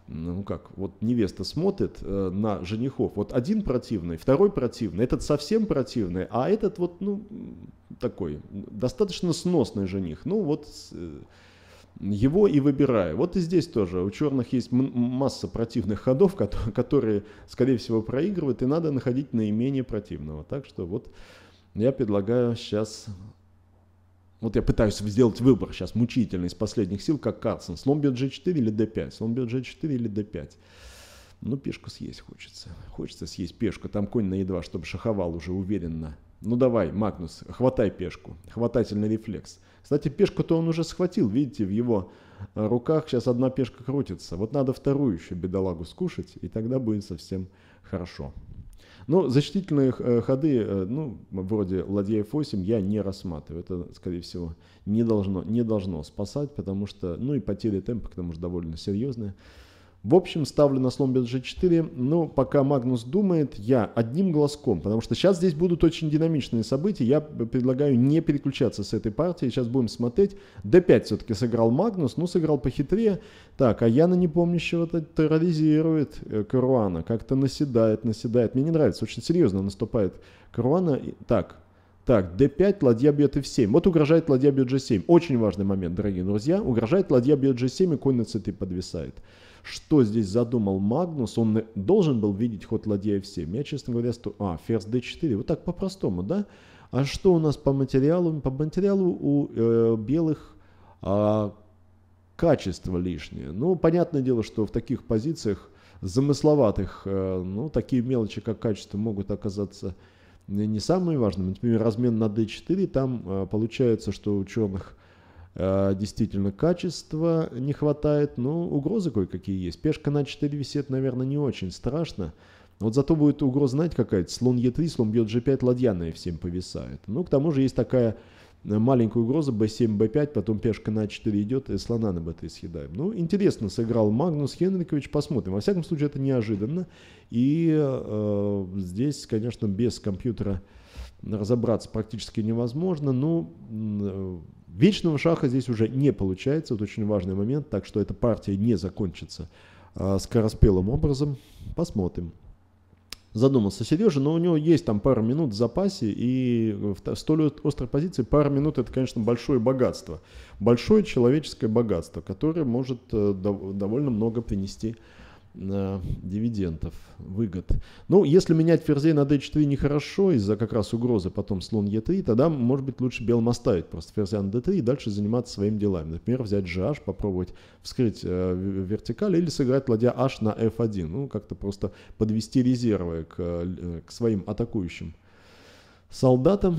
A: ну, ну как, вот невеста смотрит э, на женихов, вот один противный, второй противный, этот совсем противный, а этот вот, ну, такой, достаточно сносный жених. Ну вот, э, его и выбираю. Вот и здесь тоже у черных есть масса противных ходов, которые, скорее всего, проигрывают, и надо находить наименее противного. Так что вот я предлагаю сейчас... Вот я пытаюсь сделать выбор сейчас мучительный из последних сил, как Катсон. Слон бьет g4 или d5? Слон бьет g4 или d5? Ну, пешку съесть хочется. Хочется съесть пешку. Там конь на е2, чтобы шаховал уже уверенно. Ну давай, Магнус, хватай пешку. Хватательный рефлекс. Кстати, пешку-то он уже схватил, видите, в его э, руках сейчас одна пешка крутится. Вот надо вторую еще бедолагу скушать, и тогда будет совсем хорошо. Но ну, защитительные э, ходы, э, ну, вроде ладья f8, я не рассматриваю. Это, скорее всего, не должно, не должно спасать, потому что, ну и потери темпа, к тому же, довольно серьезные. В общем, ставлю на слон бьет g4, но пока Магнус думает, я одним глазком, потому что сейчас здесь будут очень динамичные события, я предлагаю не переключаться с этой партии, сейчас будем смотреть. d5 все-таки сыграл Магнус, ну сыграл похитрее. Так, а Яна непомнящего терроризирует э, Каруана, как-то наседает, наседает. Мне не нравится, очень серьезно наступает Каруана. Так, так, d5, ладья бьет f7. Вот угрожает ладья бьет g7. Очень важный момент, дорогие друзья. Угрожает ладья бьет g7 и конь на c3 типа, подвисает что здесь задумал Магнус, он должен был видеть ход ладья f7. Я, честно говоря, сто... А, ферзь d4, вот так по-простому, да? А что у нас по материалу? По материалу у э, белых э, качество лишнее. Ну, понятное дело, что в таких позициях замысловатых, э, ну, такие мелочи, как качество, могут оказаться не самыми важными. Например, размен на d4, там э, получается, что у черных а, действительно качества не хватает, но угрозы кое-какие есть. Пешка на 4 висит, наверное, не очень страшно. Вот зато будет угроза, знаете, какая-то, слон Е3, слон бьет G5, ладья на F7 повисает. Ну, к тому же есть такая маленькая угроза b7, b5, потом пешка на 4 идет, и слона на b3 съедаем. Ну, интересно сыграл Магнус Хенрикович, посмотрим. Во всяком случае, это неожиданно. И э, здесь, конечно, без компьютера разобраться практически невозможно, но... Ну, э, Вечного шаха здесь уже не получается, вот очень важный момент, так что эта партия не закончится а, скороспелым образом. Посмотрим. Задумался Сережа, но у него есть там пара минут в запасе, и э, в столь острой позиции пара минут это, конечно, большое богатство. Большое человеческое богатство, которое может э, довольно много принести Э, дивидендов, выгод. Ну, если менять ферзей на d4 нехорошо из-за как раз угрозы потом слон e3, тогда, может быть, лучше белым оставить просто ферзя на d3 и дальше заниматься своими делами. Например, взять gh, попробовать вскрыть э, вертикаль или сыграть ладья h на f1. Ну, как-то просто подвести резервы к, э, к своим атакующим солдатам.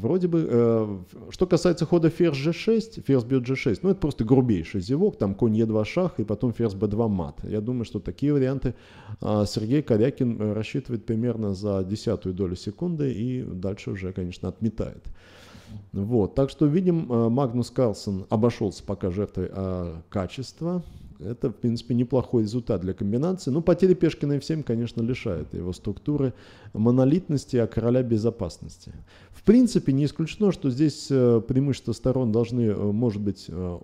A: Вроде бы, э, что касается хода ферзь g6, ферзь бьет g6, ну это просто грубейший зевок, там конь e2 шах и потом ферзь b2 мат. Я думаю, что такие варианты э, Сергей Корякин э, рассчитывает примерно за десятую долю секунды и дальше уже, конечно, отметает. Вот, так что видим, э, Магнус Карлсон обошелся пока жертвой э, качества, это, в принципе, неплохой результат для комбинации. Ну, потери пешкина F7, конечно, лишает его структуры монолитности, а короля безопасности. В принципе, не исключено, что здесь э, преимущества сторон должны, э, может быть, э,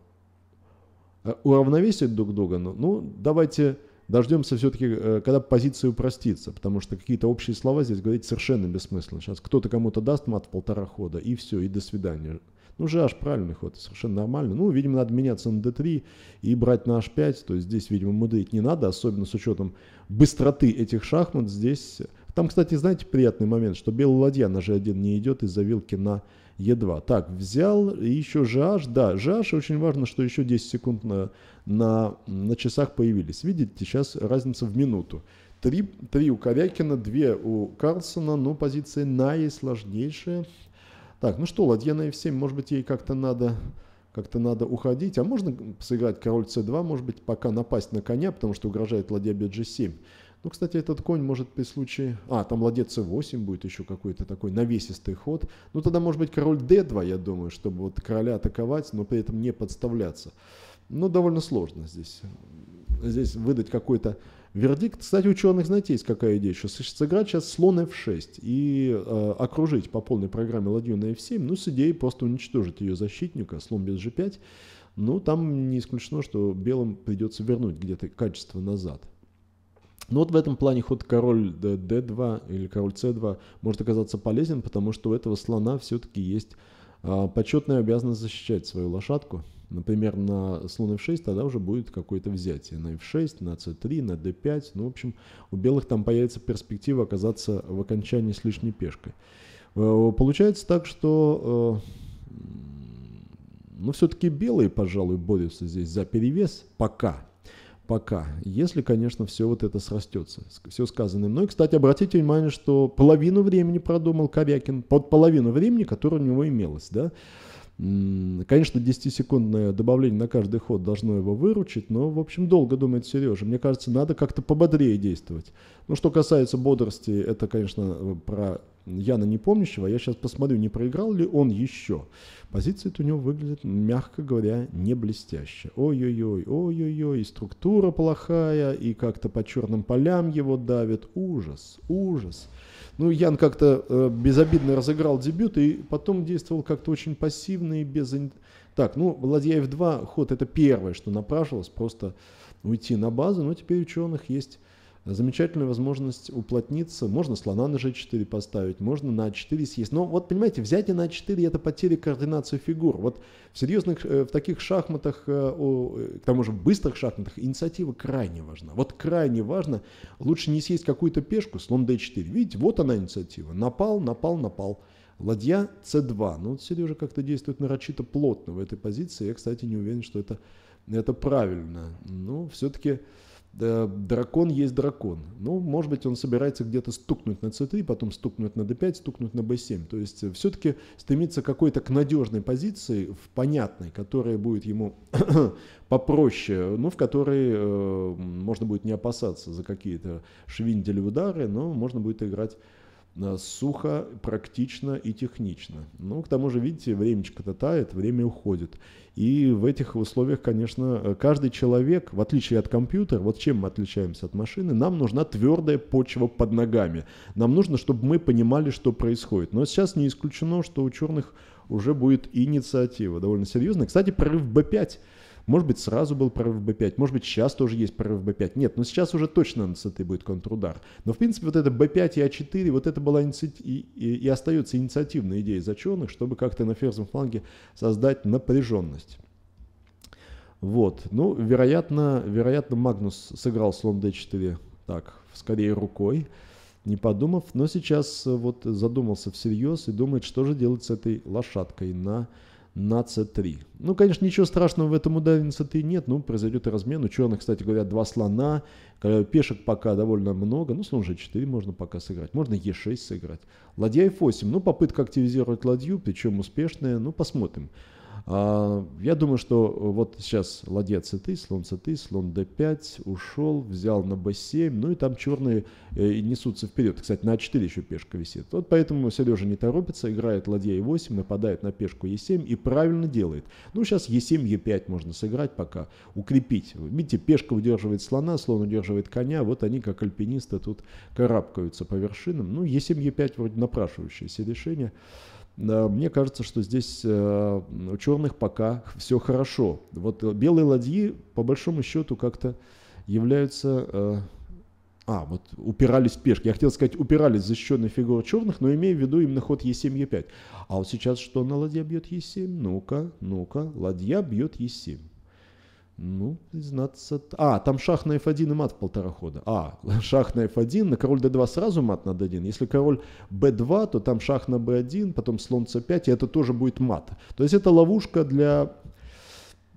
A: уравновесить друг друга. Но, ну, давайте дождемся все-таки, когда позиция упростится, потому что какие-то общие слова здесь говорить совершенно бессмысленно. Сейчас кто-то кому-то даст мат в полтора хода, и все, и до свидания. Ну, GH правильный ход, совершенно нормально. Ну, видимо, надо меняться на D3 и брать на H5. То есть здесь, видимо, мудрить не надо, особенно с учетом быстроты этих шахмат. Здесь... Там, кстати, знаете, приятный момент, что белый ладья на G1 не идет из-за вилки на Е2. Так, взял и еще GH. Да, GH очень важно, что еще 10 секунд на, на, на часах появились. Видите, сейчас разница в минуту. Три, три у Корякина, две у Карлсона, но позиция наисложнейшая. Так, ну что, ладья на f7, может быть, ей как-то надо как-то надо уходить. А можно сыграть король c2, может быть, пока напасть на коня, потому что угрожает ладья bg7. Ну, кстати, этот конь может при случае... А, там ладья c8 будет еще какой-то такой навесистый ход. Ну, тогда, может быть, король d2, я думаю, чтобы вот короля атаковать, но при этом не подставляться. Ну, довольно сложно здесь, здесь выдать какой-то Вердикт, кстати, ученых, знаете, есть какая идея, сейчас сыграть сейчас слон f6 и э, окружить по полной программе ладью на f7, ну, с идеей просто уничтожить ее защитника, слон без g5, ну, там не исключено, что белым придется вернуть где-то качество назад. Но вот в этом плане ход король d2 или король c2 может оказаться полезен, потому что у этого слона все-таки есть а, почетная обязанность защищать свою лошадку. Например, на слон f6 тогда уже будет какое-то взятие. На f6, на c3, на d5. Ну, в общем, у белых там появится перспектива оказаться в окончании с лишней пешкой. Э, получается так, что... Э, ну, все-таки белые, пожалуй, борются здесь за перевес пока пока, если, конечно, все вот это срастется, все сказанное мной. Кстати, обратите внимание, что половину времени продумал Корякин, под половину времени, которое у него имелось, да. Конечно, 10-секундное добавление на каждый ход должно его выручить, но, в общем, долго думает Сережа. Мне кажется, надо как-то пободрее действовать. Ну, что касается бодрости, это, конечно, э, про Яна Непомнящего. Я сейчас посмотрю, не проиграл ли он еще. позиция у него выглядит, мягко говоря, не блестяще. Ой-ой-ой, ой-ой-ой, и структура плохая, и как-то по черным полям его давит. Ужас, ужас. Ну, Ян как-то э, безобидно разыграл дебют и потом действовал как-то очень пассивно и без... Так, ну, f 2 ход это первое, что напрашивалось, просто уйти на базу, но теперь ученых есть замечательная возможность уплотниться. Можно слона на g4 поставить, можно на a4 а съесть. Но вот, понимаете, взятие на a4 а – это потеря координации фигур. Вот в серьезных, э, в таких шахматах, э, э, к тому же в быстрых шахматах, инициатива крайне важна. Вот крайне важно, лучше не съесть какую-то пешку, слон d4. Видите, вот она инициатива. Напал, напал, напал. Ладья c2. Ну, вот Сережа как-то действует нарочито плотно в этой позиции. Я, кстати, не уверен, что это, это правильно. Но ну, все-таки дракон есть дракон. Ну, может быть, он собирается где-то стукнуть на c3, потом стукнуть на d5, стукнуть на b7. То есть э, все-таки стремится к какой-то к надежной позиции, в понятной, которая будет ему попроще, ну, в которой э, можно будет не опасаться за какие-то швиндели удары, но можно будет играть Э, сухо, практично и технично. Ну, к тому же, видите, времечко-то тает, время уходит. И в этих условиях, конечно, э, каждый человек, в отличие от компьютера, вот чем мы отличаемся от машины, нам нужна твердая почва под ногами. Нам нужно, чтобы мы понимали, что происходит. Но сейчас не исключено, что у черных уже будет инициатива довольно серьезная. Кстати, прорыв B5 может быть, сразу был прорыв B5, может быть, сейчас тоже есть прорыв B5. Нет, но ну сейчас уже точно на центре будет контрудар. Но, в принципе, вот это B5 и A4, а вот это была иници... и, и, и остается инициативной идеей зачёных, чтобы как-то на ферзом фланге создать напряженность. Вот. Ну, вероятно, вероятно, Магнус сыграл слон d4 так, скорее рукой, не подумав, но сейчас э, вот задумался всерьез и думает, что же делать с этой лошадкой на НАЦ-3. Ну, конечно, ничего страшного в этом ударе НАЦ-3 нет, но произойдет размен. У черных, кстати говоря, два слона, пешек пока довольно много. Ну, слон G4 можно пока сыграть, можно Е6 сыграть. Ладья F8, ну, попытка активизировать ладью, причем успешная, ну, посмотрим. А, я думаю, что э, вот сейчас ладья c3, слон c3, слон d5, ушел, взял на b7, ну и там черные э, несутся вперед. Кстати, на a4 а еще пешка висит. Вот поэтому Сережа не торопится, играет ладья e8, нападает на пешку e7 и правильно делает. Ну сейчас e7, e5 можно сыграть пока, укрепить. Видите, пешка удерживает слона, слон удерживает коня, вот они как альпинисты тут карабкаются по вершинам. Ну e7, e5 вроде напрашивающееся решение. Мне кажется, что здесь э, у черных пока все хорошо. Вот э, белые ладьи, по большому счету, как-то являются... Э, а, вот упирались пешки. Я хотел сказать, упирались защищенные фигуры черных, но имею в виду именно ход Е7, Е5. А вот сейчас что на ладья бьет Е7? Ну-ка, ну-ка, ладья бьет Е7. Ну, признаться... А, там шах на f1 и мат в полтора хода. А, шах на f1, на король d2 сразу мат на d1. Если король b2, то там шах на b1, потом слон c5, и это тоже будет мат. То есть это ловушка для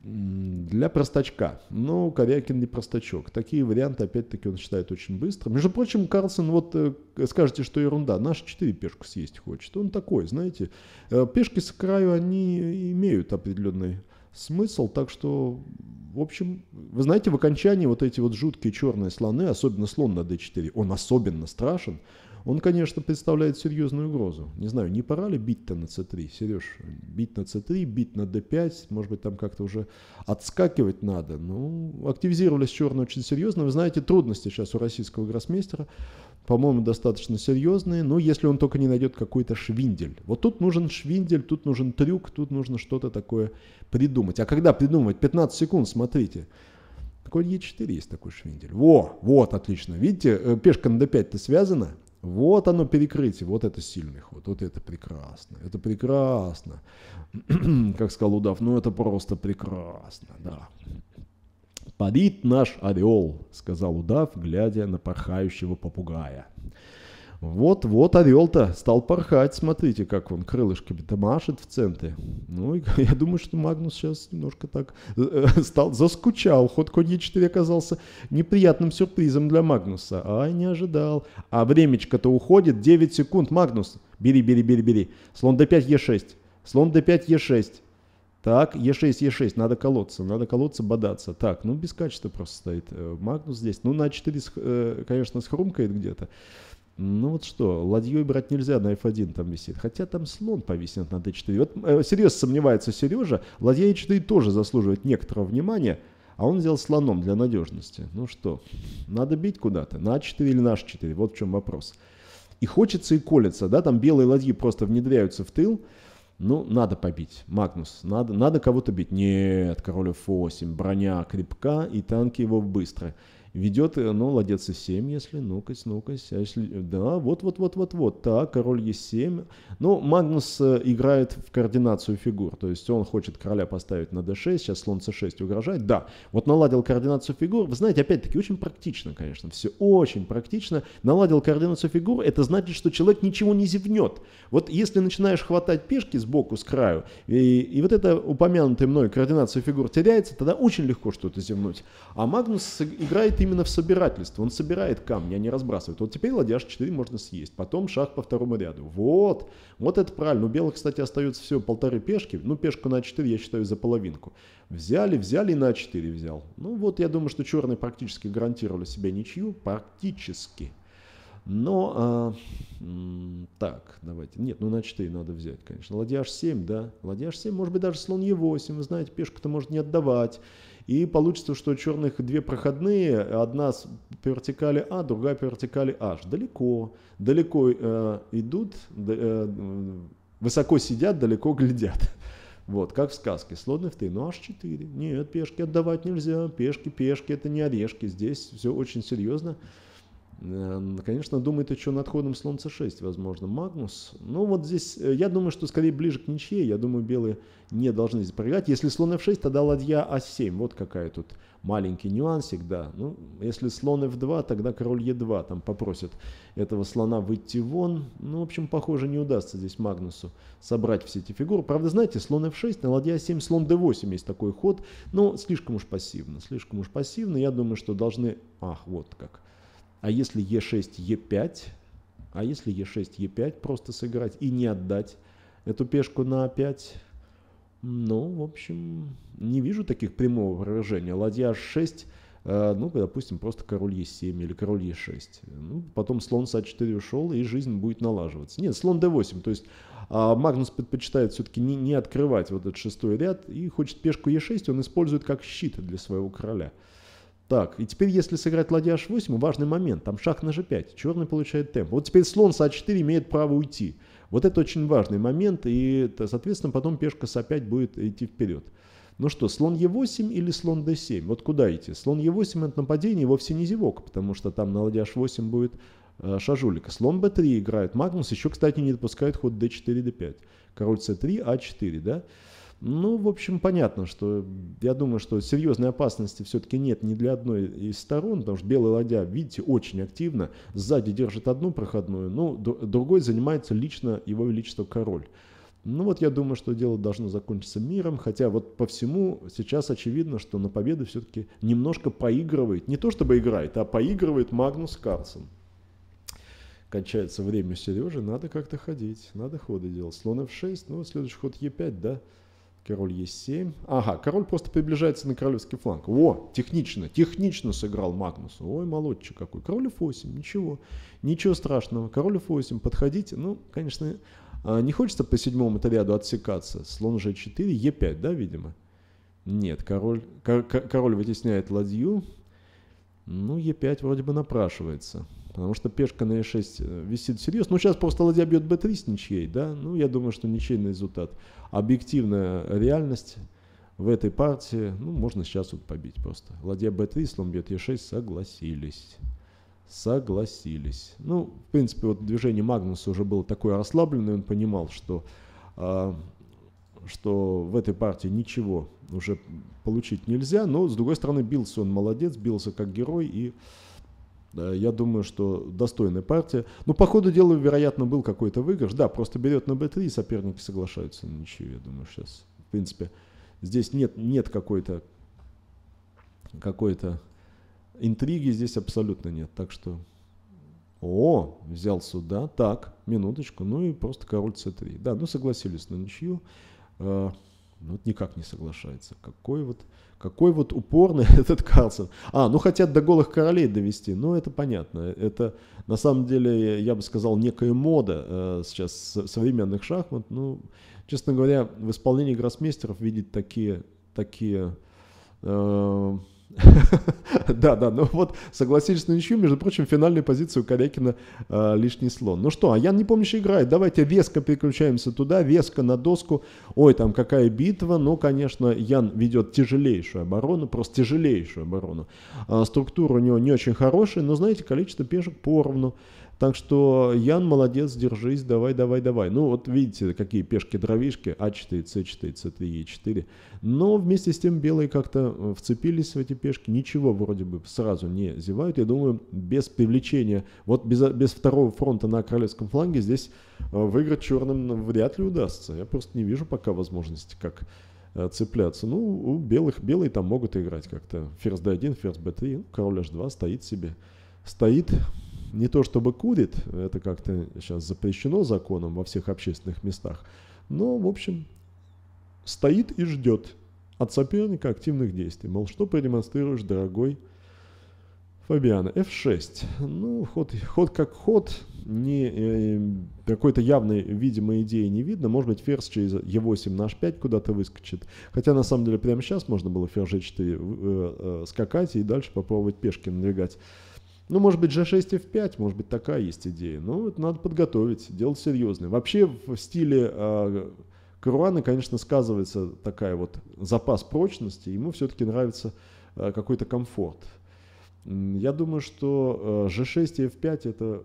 A: для простачка. Но Корякин не простачок. Такие варианты, опять-таки, он считает очень быстро. Между прочим, Карлсон, вот э, скажете, что ерунда, наш 4 пешку съесть хочет. Он такой, знаете, э, пешки с краю, они имеют определенный смысл. Так что, в общем, вы знаете, в окончании вот эти вот жуткие черные слоны, особенно слон на d4, он особенно страшен, он, конечно, представляет серьезную угрозу. Не знаю, не пора ли бить-то на c3, Сереж? Бить на c3, бить на d5, может быть, там как-то уже отскакивать надо. Ну, активизировались черные очень серьезно. Вы знаете, трудности сейчас у российского гроссмейстера по-моему, достаточно серьезные, но если он только не найдет какой-то швиндель. Вот тут нужен швиндель, тут нужен трюк, тут нужно что-то такое придумать. А когда придумывать? 15 секунд, смотрите. Такой Е4 есть такой швиндель. Во, вот, отлично. Видите, э, пешка на d5-то связана. Вот оно перекрытие, вот это сильный ход, вот это прекрасно, это прекрасно. как сказал Удав, ну это просто прекрасно, да. «Парит наш орел», — сказал удав, глядя на порхающего попугая. Вот-вот орел-то стал порхать, смотрите, как он крылышками-то в центре. Ну, я думаю, что Магнус сейчас немножко так э, э, стал, заскучал. Ход конья 4 оказался неприятным сюрпризом для Магнуса. Ай, не ожидал. А времечко-то уходит, 9 секунд. Магнус, бери, бери, бери, бери. Слон d5, e6. Слон d5, e6. Так, Е6, Е6, надо колоться, надо колоться, бодаться. Так, ну без качества просто стоит э, Магнус здесь. Ну на А4, э, конечно, схрумкает где-то. Ну вот что, ладьей брать нельзя, на F1 там висит. Хотя там слон повиснет на D4. Вот э, Сереж сомневается, Сережа. Ладья E4 тоже заслуживает некоторого внимания. А он взял слоном для надежности. Ну что, надо бить куда-то. На А4 или на H4. Вот в чем вопрос. И хочется и колется, да, там белые ладьи просто внедряются в тыл. Ну, надо побить. Магнус, надо, надо кого-то бить. Нет, король f8, броня крепка и танки его быстрые. Ведет, э, ну, ладец e7, если, ну-ка, ну-ка, а если, да, вот-вот-вот-вот-вот, так, король e7. Ну, Магнус э, играет в координацию фигур, то есть он хочет короля поставить на d6, сейчас слон c6 угрожает, да, вот наладил координацию фигур, вы знаете, опять-таки, очень практично, конечно, все очень практично, наладил координацию фигур, это значит, что человек ничего не зевнет. Вот если начинаешь хватать пешки сбоку, с краю, и, и вот эта упомянутая мной координация фигур теряется, тогда очень легко что-то зевнуть. А Магнус играет именно в собирательство. Он собирает камни, а не разбрасывает. Вот теперь ладья h4 можно съесть. Потом шаг по второму ряду. Вот. Вот это правильно. У белых, кстати, остается всего полторы пешки. Ну, пешку на a4 я считаю за половинку. Взяли, взяли и на a4 взял. Ну, вот я думаю, что черные практически гарантировали себе ничью. Практически. Но, а, так, давайте. Нет, ну на 4 надо взять, конечно. Ладья h7, да. Ладья h7, может быть, даже слон e8. Вы знаете, пешку-то может не отдавать. И получится, что у черных две проходные, одна по вертикали А, другая по вертикали H. Далеко, далеко э, идут, э, высоко сидят, далеко глядят. Вот, как в сказке, слон ты, Ну H4. Нет, пешки отдавать нельзя, пешки, пешки, это не орешки. Здесь все очень серьезно. Э, конечно, думает еще над ходом слон c6, возможно, Магнус. Но ну, вот здесь, э, я думаю, что скорее ближе к ничьей. Я думаю, белые не должны здесь проиграть. Если слон f6, тогда ладья a7. А вот какая тут маленький нюансик, да. Ну, если слон f2, тогда король e2. Там попросят этого слона выйти вон. Ну, в общем, похоже, не удастся здесь Магнусу собрать все эти фигуры. Правда, знаете, слон f6, на ладья a7, слон d8 есть такой ход. Но слишком уж пассивно, слишком уж пассивно. Я думаю, что должны... Ах, вот как а если Е6, Е5, а если Е6, Е5 просто сыграть и не отдать эту пешку на А5, ну, в общем, не вижу таких прямого выражения. Ладья H6, э, ну, допустим, просто король Е7 или король Е6. Ну, потом слон с А4 ушел, и жизнь будет налаживаться. Нет, слон D8, то есть а Магнус предпочитает все-таки не, не открывать вот этот шестой ряд и хочет пешку Е6, он использует как щит для своего короля. Так, и теперь, если сыграть ладья h8, важный момент, там шах на g5, черный получает темп. Вот теперь слон с а4 имеет право уйти. Вот это очень важный момент, и, соответственно, потом пешка с а5 будет идти вперед. Ну что, слон Е8 или слон d 7 Вот куда идти? Слон Е8 это нападение, вовсе не зевок, потому что там на ладья H8 будет э, шажулик. Слон Б3 играет Магнус, еще, кстати, не допускает ход d 4 d 5 Король c 3 А4, да? Ну, в общем, понятно, что я думаю, что серьезной опасности все-таки нет ни для одной из сторон, потому что белая ладья, видите, очень активно, сзади держит одну проходную, ну, другой занимается лично его величество король. Ну вот я думаю, что дело должно закончиться миром, хотя вот по всему сейчас очевидно, что на победу все-таки немножко поигрывает, не то чтобы играет, а поигрывает Магнус Карлсон. Кончается время Сережи, надо как-то ходить, надо ходы делать. Слон f6, ну следующий ход e5, да? Король Е7. Ага, король просто приближается на королевский фланг. О, технично, технично сыграл Магнус. Ой, молодчик какой. Король F8, ничего. Ничего страшного. Король F8, подходите. Ну, конечно, а, не хочется по седьмому ряду отсекаться. Слон G4, е 5 да, видимо? Нет, король, король вытесняет ладью. Ну, Е5 вроде бы напрашивается. Потому что пешка на e6 э, висит всерьез. Ну, сейчас просто ладья бьет b3 с ничьей, да? Ну, я думаю, что ничейный результат. Объективная реальность в этой партии, ну, можно сейчас вот побить просто. Ладья b3, слон бьет e6, согласились. Согласились. Ну, в принципе, вот движение Магнуса уже было такое расслабленное, он понимал, что, э, что в этой партии ничего уже получить нельзя, но, с другой стороны, бился он молодец, бился как герой и я думаю, что достойная партия. Ну, по ходу дела, вероятно, был какой-то выигрыш. Да, просто берет на b3, и соперники соглашаются на ничью, я думаю, сейчас. В принципе, здесь нет, нет какой-то какой-то интриги, здесь абсолютно нет. Так что, о, взял сюда, так, минуточку, ну и просто король c3. Да, ну согласились на ничью. Э, ну, вот никак не соглашается. Какой вот, какой вот упорный этот Карлсон. А, ну хотят до голых королей довести. Ну, это понятно. Это, на самом деле, я бы сказал, некая мода э, сейчас современных шахмат. Ну, честно говоря, в исполнении гроссмейстеров видеть такие, такие э, да, да, ну вот согласились на ничью, между прочим, финальную позицию Корякина э, лишний слон. Ну что, а Ян не помнишь играет, давайте веско переключаемся туда, веско на доску. Ой, там какая битва, ну, конечно, Ян ведет тяжелейшую оборону, просто тяжелейшую оборону. А структура у него не очень хорошая, но, знаете, количество пешек поровну. Так что, Ян, молодец, держись, давай, давай, давай. Ну, вот видите, какие пешки-дровишки, А4, С4, С3, Е4. Но вместе с тем белые как-то э, вцепились в эти пешки, ничего вроде бы сразу не зевают. Я думаю, без привлечения, вот без, без второго фронта на королевском фланге здесь э, выиграть черным вряд ли удастся. Я просто не вижу пока возможности, как э, цепляться. Ну, у белых, белые там могут играть как-то. Ферзь d1, ферзь b3, ну, король h2 стоит себе. Стоит, не то чтобы курит, это как-то сейчас запрещено законом во всех общественных местах, но, в общем, стоит и ждет от соперника активных действий. Мол, что продемонстрируешь, дорогой Фабиана? F6. Ну, ход, ход как ход, не, э, какой-то явной видимой идеи не видно. Может быть, ферзь через E8 на H5 куда-то выскочит. Хотя, на самом деле, прямо сейчас можно было ферзь G4 э, э, скакать и дальше попробовать пешки надвигать ну, может быть, G6 F5, может быть, такая есть идея. Ну, это надо подготовить, дело серьезное. Вообще в стиле э, а, Каруана, конечно, сказывается такая вот запас прочности. Ему все-таки нравится э, какой-то комфорт. Я думаю, что э, G6 и F5 это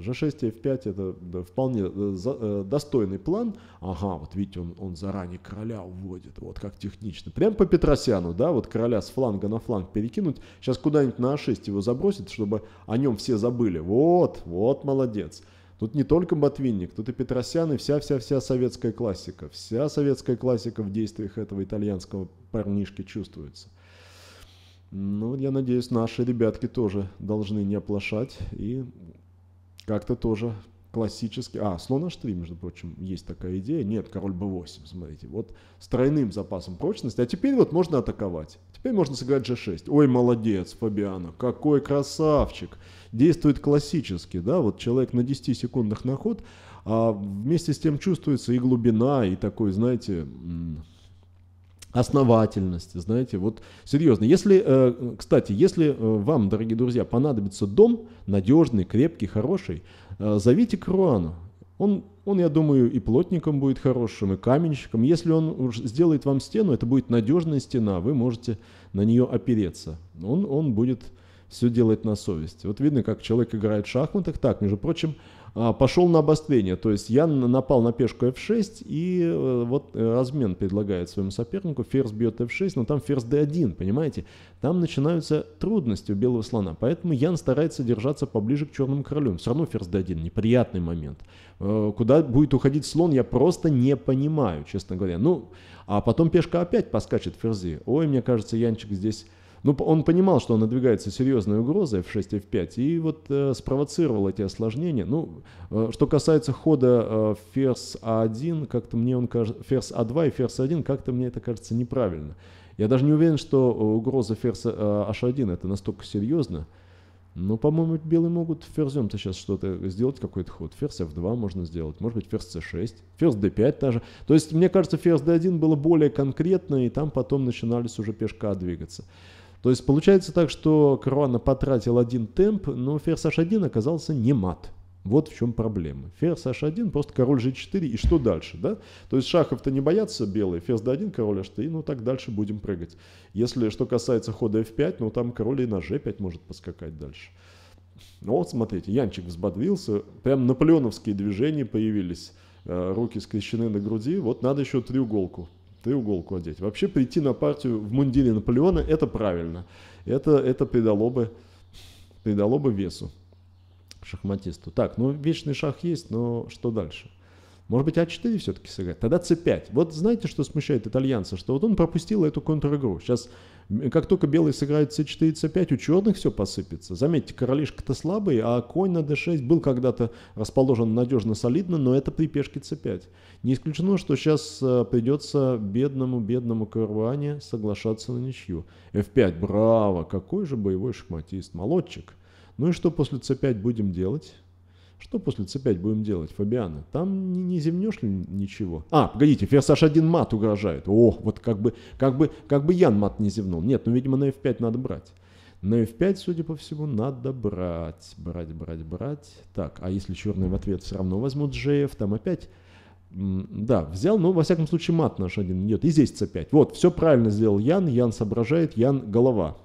A: G6 и F5 это вполне э, э, достойный план. Ага, вот видите, он, он заранее короля уводит, вот как технично. Прям по Петросяну, да, вот короля с фланга на фланг перекинуть. Сейчас куда-нибудь на А6 его забросит, чтобы о нем все забыли. Вот, вот молодец. Тут не только Ботвинник, тут и Петросян, и вся-вся-вся советская классика. Вся советская классика в действиях этого итальянского парнишки чувствуется. Ну, я надеюсь, наши ребятки тоже должны не оплошать и как-то тоже классический... А, слон h3, между прочим, есть такая идея. Нет, король b8, смотрите. Вот с тройным запасом прочности. А теперь вот можно атаковать. Теперь можно сыграть g6. Ой, молодец, Фабиано, какой красавчик. Действует классически, да, вот человек на 10 секундах на ход, а вместе с тем чувствуется и глубина, и такой, знаете, основательности, знаете, вот серьезно. Если, э, кстати, если э, вам, дорогие друзья, понадобится дом надежный, крепкий, хороший, э, зовите Круану. Он, он, я думаю, и плотником будет хорошим, и каменщиком. Если он сделает вам стену, это будет надежная стена, вы можете на нее опереться. Он, он будет все делать на совести. Вот видно, как человек играет в шахматах. Так, между прочим, а, пошел на обострение. То есть я напал на пешку f6, и э, вот э, размен предлагает своему сопернику. Ферзь бьет f6, но там ферзь d1, понимаете? Там начинаются трудности у белого слона. Поэтому Ян старается держаться поближе к черным королю. Все равно ферзь d1, неприятный момент. Э, куда будет уходить слон, я просто не понимаю, честно говоря. Ну, а потом пешка опять поскачет ферзи. Ой, мне кажется, Янчик здесь ну, он понимал, что он надвигается серьезная угроза в 6 F5, и вот э, спровоцировал эти осложнения. Ну, э, что касается хода э, ферзь А1, как-то мне он кажется, ферзь А2 и ферзь А1, как-то мне это кажется неправильно. Я даже не уверен, что э, угроза ферзь э, H1 это настолько серьезно. Но, ну, по-моему, белые могут ферзем-то сейчас что-то сделать, какой-то ход. Ферзь f2 можно сделать, может быть, ферзь c6, ферзь d5 даже. То есть, мне кажется, ферзь d1 было более конкретно, и там потом начинались уже пешка двигаться. То есть получается так, что Каруана потратил один темп, но ферзь h1 оказался не мат. Вот в чем проблема. Ферзь h1, просто король g4, и что дальше, да? То есть шахов-то не боятся белые, ферзь d1, король h3, ну так дальше будем прыгать. Если что касается хода f5, ну там король и на g5 может поскакать дальше. Ну вот, смотрите, Янчик взбодрился, прям наполеоновские движения появились, э, руки скрещены на груди, вот надо еще треуголку ты уголку одеть. Вообще прийти на партию в мундире Наполеона – это правильно. Это, это придало, бы, придало бы весу шахматисту. Так, ну вечный шах есть, но что дальше? Может быть, А4 все-таки сыграть? Тогда c5. Вот знаете, что смущает итальянца? Что вот он пропустил эту контр-игру. Сейчас как только белый сыграет c4, c5, у черных все посыпется. Заметьте, королишка-то слабый, а конь на d6 был когда-то расположен надежно солидно, но это при пешке c5. Не исключено, что сейчас э, придется бедному-бедному Карване соглашаться на ничью. f5, браво, какой же боевой шахматист, молодчик. Ну и что после c5 будем делать? Что после c5 будем делать, Фабиана? Там не, не земнешь ли ничего? А, погодите, ферзь h1 мат угрожает. О, вот как бы, как бы, как бы Ян мат не зевнул. Нет, ну, видимо, на f5 надо брать. На f5, судя по всему, надо брать, брать, брать, брать. Так, а если черные в ответ все равно возьмут gf, там опять... Да, взял, но во всяком случае мат наш один идет. И здесь c5. Вот, все правильно сделал Ян. Ян соображает, Ян голова.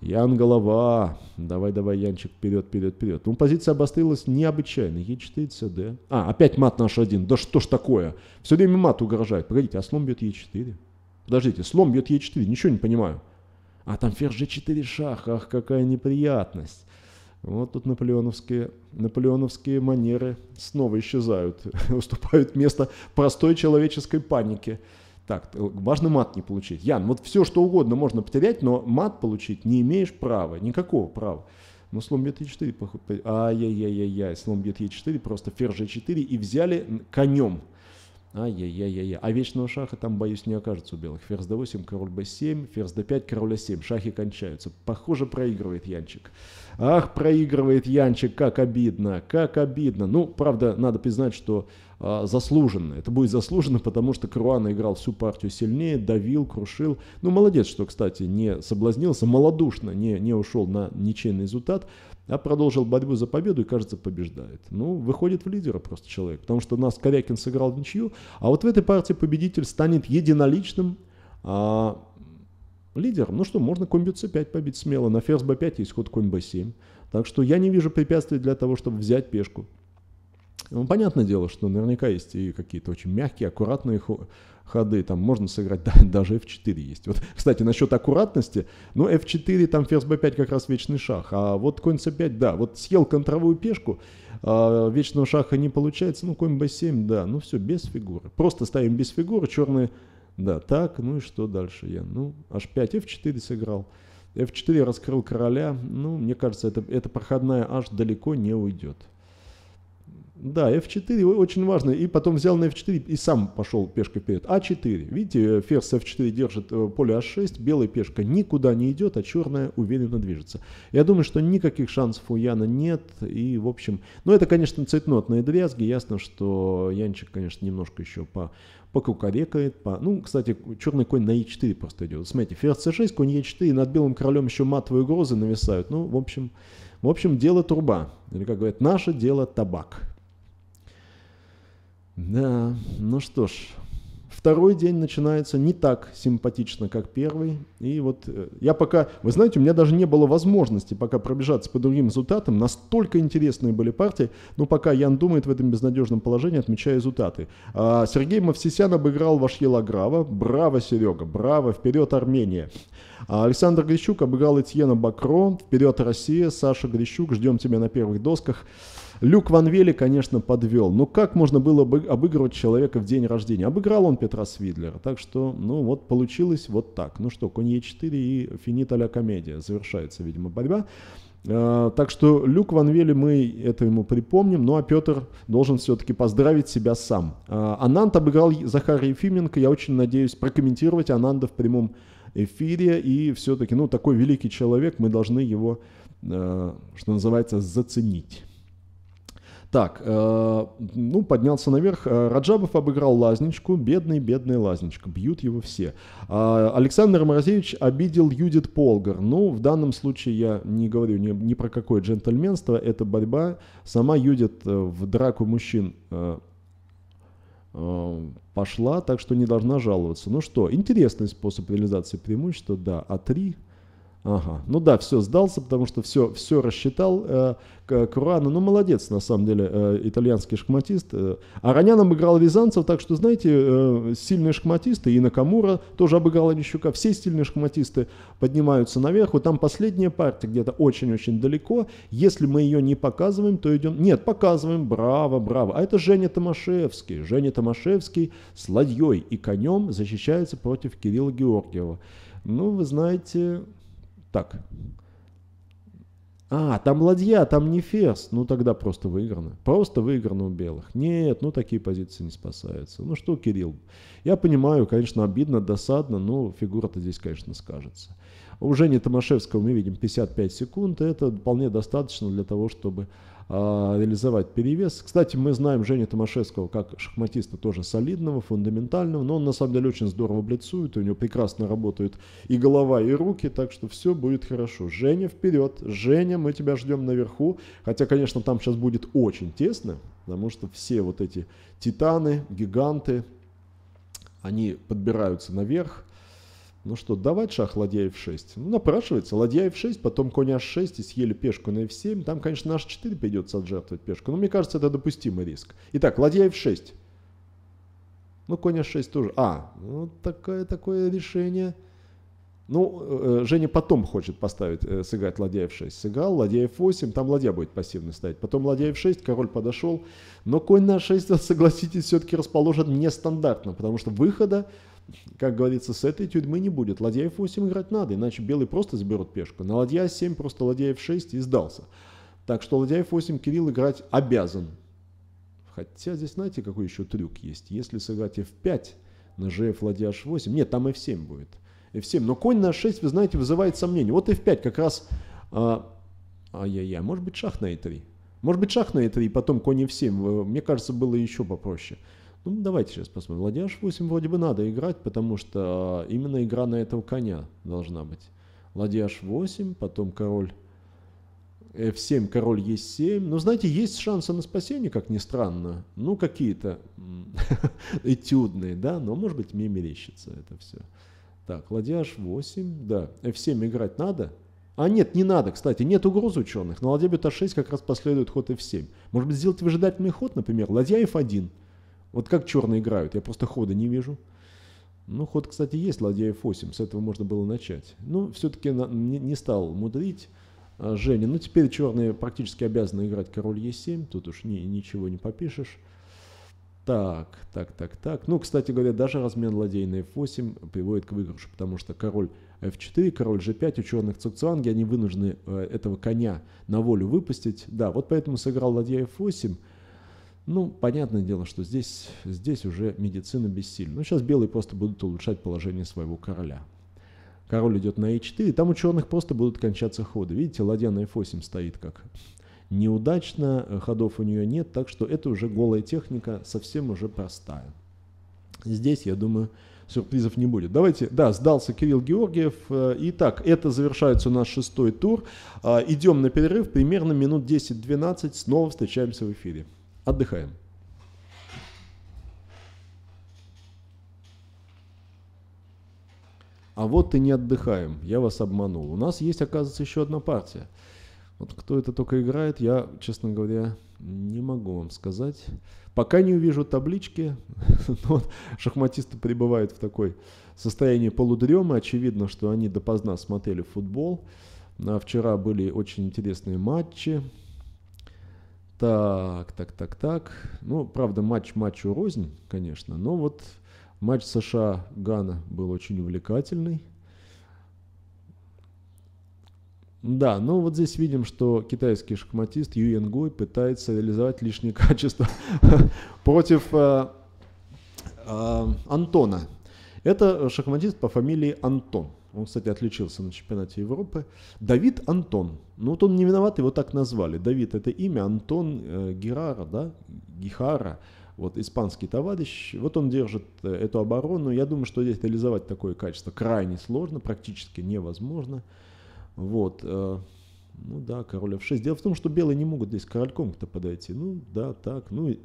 A: Ян голова. Давай, давай, Янчик, вперед, вперед, вперед. Ну, позиция обострилась необычайно. Е4, cd. А, опять мат наш один. Да что ж такое? Все время мат угрожает. Погодите, а слон бьет Е4. Подождите, слон бьет Е4. Ничего не понимаю. А там ферзь G4 шах. Ах, какая неприятность. Вот тут наполеоновские, наполеоновские манеры снова исчезают, уступают место простой человеческой панике. Так, э, важно мат не получить. Ян, вот все, что угодно можно потерять, но мат получить не имеешь права, никакого права. Но ну, слон бьет e4, походу, ай-яй-яй-яй-яй, слон бьет e4, просто ферзь g4 и взяли конем. Ай-яй-яй-яй-яй. А вечного шаха там, боюсь, не окажется у белых. Ферзь d8, король b7, ферзь d5, король a7. Шахи кончаются. Похоже, проигрывает Янчик. Ах, проигрывает Янчик, как обидно, как обидно. Ну, правда, надо признать, что а, заслуженно. Это будет заслуженно, потому что Круана играл всю партию сильнее, давил, крушил. Ну, молодец, что, кстати, не соблазнился, малодушно не, не ушел на ничейный результат, а продолжил борьбу за победу и, кажется, побеждает. Ну, выходит в лидера просто человек, потому что у нас Корякин сыграл в ничью, а вот в этой партии победитель станет единоличным а, лидером. Ну что, можно конь c5 побить смело, на ферзь b5 есть ход конь b7. Так что я не вижу препятствий для того, чтобы взять пешку. Ну, понятное дело, что наверняка есть и какие-то очень мягкие, аккуратные ходы, там можно сыграть да, даже f4 есть. Вот, кстати, насчет аккуратности, ну f4, там ферзь b5 как раз вечный шах, а вот конь c5, да, вот съел контровую пешку, а, вечного шаха не получается, ну конь b7, да, ну все, без фигуры. Просто ставим без фигуры, черные, да, так, ну и что дальше я? Ну, h5, f4 сыграл. F4 раскрыл короля, ну, мне кажется, это, это проходная аж далеко не уйдет. Да, F4 очень важно. И потом взял на F4 и сам пошел пешкой вперед. А4. Видите, э, ферзь F4 держит э, поле H6. А Белая пешка никуда не идет, а черная уверенно движется. Я думаю, что никаких шансов у Яна нет. И, в общем, ну это, конечно, цветнотные дрязги. Ясно, что Янчик, конечно, немножко еще по покукарекает. По... Ну, кстати, черный конь на e4 просто идет. Смотрите, ферзь c6, а конь e4, над белым королем еще матовые угрозы нависают. Ну, в общем, в общем, дело труба. Или, как говорят, наше дело табак. Да, ну что ж, Второй день начинается не так симпатично, как первый. И вот э, я пока, вы знаете, у меня даже не было возможности пока пробежаться по другим результатам. Настолько интересные были партии. Но пока Ян думает в этом безнадежном положении, отмечая результаты. А Сергей Мовсисян обыграл ваш Грава. Браво, Серега, браво, вперед Армения. А Александр Грищук обыграл Этьена Бакро. Вперед Россия, Саша Грищук, ждем тебя на первых досках. Люк Ван Вели, конечно, подвел. Но как можно было бы обыгрывать человека в день рождения? Обыграл он Петра Свидлера. Так что, ну вот, получилось вот так. Ну что, конь Е4 и финита ля комедия. Завершается, видимо, борьба. А, так что Люк Ван Вели мы это ему припомним, ну а Петр должен все-таки поздравить себя сам. А, Ананд обыграл Захара Ефименко, я очень надеюсь прокомментировать Ананда в прямом эфире, и все-таки, ну, такой великий человек, мы должны его, а, что называется, заценить. Так, э, ну, поднялся наверх. Э, Раджабов обыграл Лазничку. Бедный, бедный Лазничка. Бьют его все. Э, Александр Морозевич обидел Юдит Полгар. Ну, в данном случае я не говорю ни, ни про какое джентльменство. Это борьба. Сама Юдит э, в драку мужчин э, э, пошла, так что не должна жаловаться. Ну что, интересный способ реализации преимущества, да. а три. Ага. Ну да, все, сдался, потому что все, все рассчитал. Э, Курану, ну молодец, на самом деле, э, итальянский шахматист. Э, Аранян обыграл Визанцев, так что, знаете, э, сильные шахматисты, и Накамура тоже обыграл Онищука. Все сильные шахматисты поднимаются наверх. Вот там последняя партия где-то очень-очень далеко. Если мы ее не показываем, то идем... Нет, показываем, браво, браво. А это Женя Томашевский. Женя Томашевский с ладьей и конем защищается против Кирилла Георгиева. Ну, вы знаете, так. А, там ладья, там не ферзь. Ну, тогда просто выиграно. Просто выиграно у белых. Нет, ну, такие позиции не спасаются. Ну, что, Кирилл? Я понимаю, конечно, обидно, досадно, но фигура-то здесь, конечно, скажется. У Жени Томашевского мы видим 55 секунд. Это вполне достаточно для того, чтобы а, реализовать перевес. Кстати, мы знаем Женю Томашевского как шахматиста тоже солидного, фундаментального, но он на самом деле очень здорово блицует, у него прекрасно работают и голова, и руки, так что все будет хорошо. Женя, вперед! Женя, мы тебя ждем наверху, хотя, конечно, там сейчас будет очень тесно, потому что все вот эти титаны, гиганты, они подбираются наверх, ну что, давать шах ладья f6? Ну, напрашивается. Ладья f6, потом конь h6 и съели пешку на f7. Там, конечно, на h4 придется отжертвовать пешку. Но мне кажется, это допустимый риск. Итак, ладья f6. Ну, конь h6 тоже. А, ну, такое, такое решение. Ну, э, э, Женя потом хочет поставить, э, сыграть ладья f6. Сыграл, ладья f8, там ладья будет пассивно стоять. Потом ладья f6, король подошел. Но конь на 6, согласитесь, все-таки расположен нестандартно, потому что выхода как говорится, с этой тюрьмы не будет. Ладья f8 играть надо, иначе белый просто заберут пешку. На ладья f7 просто ладья f6 и сдался. Так что ладья f8 Кирилл играть обязан. Хотя здесь знаете, какой еще трюк есть? Если сыграть f5 на gf ладья h8, нет, там f7 будет. f7, но конь на h6, вы знаете, вызывает сомнение. Вот f5 как раз... А, ай-яй-яй, может быть шах на e3? Может быть шах на e3, и потом конь f7. Мне кажется, было еще попроще. Ну, давайте сейчас посмотрим. Ладья h8 вроде бы надо играть, потому что а, именно игра на этого коня должна быть. Ладья h8, потом король f7, э, король e7. Но, ну, знаете, есть шансы на спасение, как ни странно. Ну, какие-то этюдные, да, но, может быть, мне мерещится это все. Так, ладья h8, да, f7 э, играть надо. А нет, не надо, кстати, нет угроз ученых. На ладья бета а6 как раз последует ход f7. Может быть, сделать выжидательный ход, например, ладья f1. Вот как черные играют, я просто хода не вижу. Ну, ход, кстати, есть, ладья f8, с этого можно было начать. Ну, все-таки не, стал мудрить а, Женя. Ну, теперь черные практически обязаны играть король e7, тут уж ни, ничего не попишешь. Так, так, так, так. Ну, кстати говоря, даже размен ладей на f8 приводит к выигрышу, потому что король f4, король g5 у черных цукцуанги, они вынуждены э, этого коня на волю выпустить. Да, вот поэтому сыграл ладья f8, ну, понятное дело, что здесь, здесь уже медицина бессильна. Но ну, сейчас белые просто будут улучшать положение своего короля. Король идет на h 4 и там у черных просто будут кончаться ходы. Видите, ладья на f8 стоит как неудачно, ходов у нее нет, так что это уже голая техника, совсем уже простая. Здесь, я думаю, сюрпризов не будет. Давайте, да, сдался Кирилл Георгиев. Э, итак, это завершается у нас шестой тур. Э, идем на перерыв, примерно минут 10-12, снова встречаемся в эфире. Отдыхаем. А вот и не отдыхаем, я вас обманул. У нас есть, оказывается, еще одна партия. Вот кто это только играет, я, честно говоря, не могу вам сказать. Пока не увижу таблички, но шахматисты пребывают в такой состоянии полудремы. Очевидно, что они допоздна смотрели футбол. А вчера были очень интересные матчи. Так, так, так, так. Ну, правда, матч матчу рознь, конечно. Но вот матч США-Гана был очень увлекательный. Да, ну вот здесь видим, что китайский шахматист Юен Гуй пытается реализовать лишние качества против э, э, Антона. Это шахматист по фамилии Антон. Он, кстати, отличился на чемпионате Европы. Давид Антон. Ну вот он не виноват, его так назвали. Давид это имя, Антон э, Герара, да, Гихара. Вот испанский товарищ, вот он держит э, эту оборону. Я думаю, что детализовать такое качество крайне сложно, практически невозможно. Вот. Э, ну да, король f6. Дело в том, что белые не могут здесь корольком-то подойти. Ну да, так. Ну и,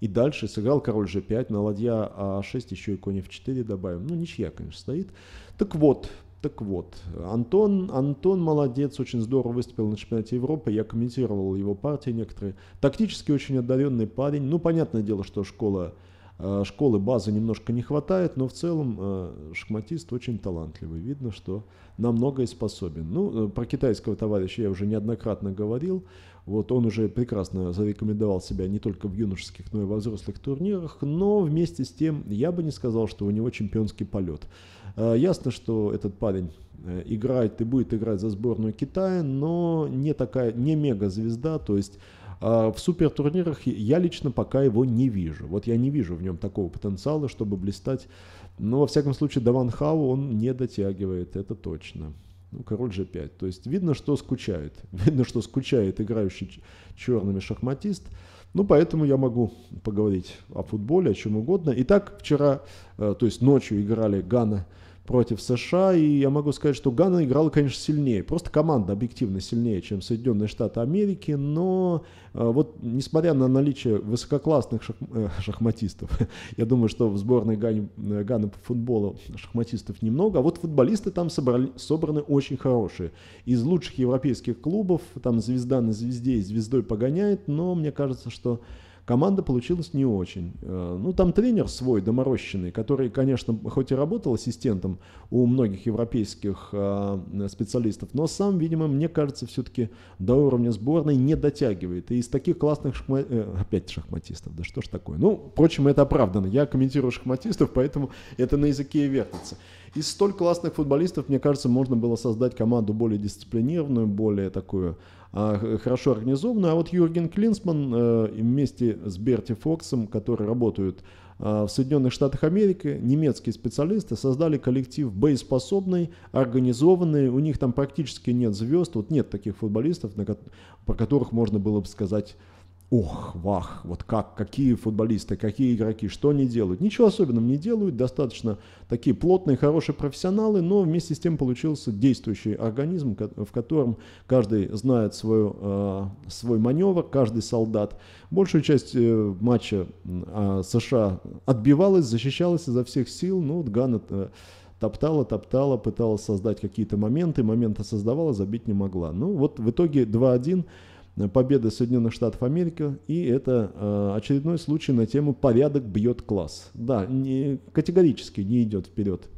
A: и дальше сыграл король g5, на ладья а6, еще и конь f4 добавим. Ну ничья, конечно, стоит. Так вот, так вот, Антон, Антон молодец, очень здорово выступил на чемпионате Европы, я комментировал его партии некоторые. Тактически очень отдаленный парень, ну, понятное дело, что школа Э, школы базы немножко не хватает, но в целом э, шахматист очень талантливый. Видно, что на многое способен. Ну, э, про китайского товарища я уже неоднократно говорил. Вот он уже прекрасно зарекомендовал себя не только в юношеских, но и во взрослых турнирах. Но вместе с тем я бы не сказал, что у него чемпионский полет. Ясно, что этот парень играет и будет играть за сборную Китая, но не такая, не мега звезда, то есть а, в супертурнирах я лично пока его не вижу. Вот я не вижу в нем такого потенциала, чтобы блистать. Но, во всяком случае, до Ван Хау он не дотягивает, это точно. Ну, король g5. То есть видно, что скучает. Видно, что скучает играющий черными шахматист. Ну, поэтому я могу поговорить о футболе, о чем угодно. Итак, вчера, э, то есть ночью играли Гана – против США, и я могу сказать, что Гана играла, конечно, сильнее, просто команда объективно сильнее, чем Соединенные Штаты Америки, но э, вот несмотря на наличие высококлассных э, шахматистов, я думаю, что в сборной э, Ганы по футболу шахматистов немного, а вот футболисты там собрали... собраны очень хорошие. Из лучших европейских клубов, там звезда на звезде и звездой погоняет, но мне кажется, что команда получилась не очень. Э, ну, там тренер свой, доморощенный, который, конечно, хоть и работал ассистентом у многих европейских э, специалистов, но сам, видимо, мне кажется, все-таки до уровня сборной не дотягивает. И из таких классных шахма... Э, опять шахматистов, да что ж такое. Ну, впрочем, это оправдано. Я комментирую шахматистов, поэтому это на языке и вертится. Из столь классных футболистов, мне кажется, можно было создать команду более дисциплинированную, более такую а, хорошо организованную. А вот Юрген Клинсман э, вместе с Берти Фоксом, которые работают а, в Соединенных Штатах Америки немецкие специалисты создали коллектив боеспособный, организованный. У них там практически нет звезд, вот нет таких футболистов, про которых можно было бы сказать ох, вах, вот как, какие футболисты, какие игроки, что они делают. Ничего особенного не делают, достаточно такие плотные, хорошие профессионалы, но вместе с тем получился действующий организм, в котором каждый знает свою, э, свой маневр, каждый солдат. Большую часть э, матча э, США отбивалась, защищалась изо всех сил, но вот Ганна э, топтала, топтала, пыталась создать какие-то моменты, моменты создавала, забить не могла. Ну вот в итоге 2-1 Э, победа Соединенных Штатов Америки, и это э, очередной случай на тему «Порядок бьет класс». Да, не, категорически не идет вперед.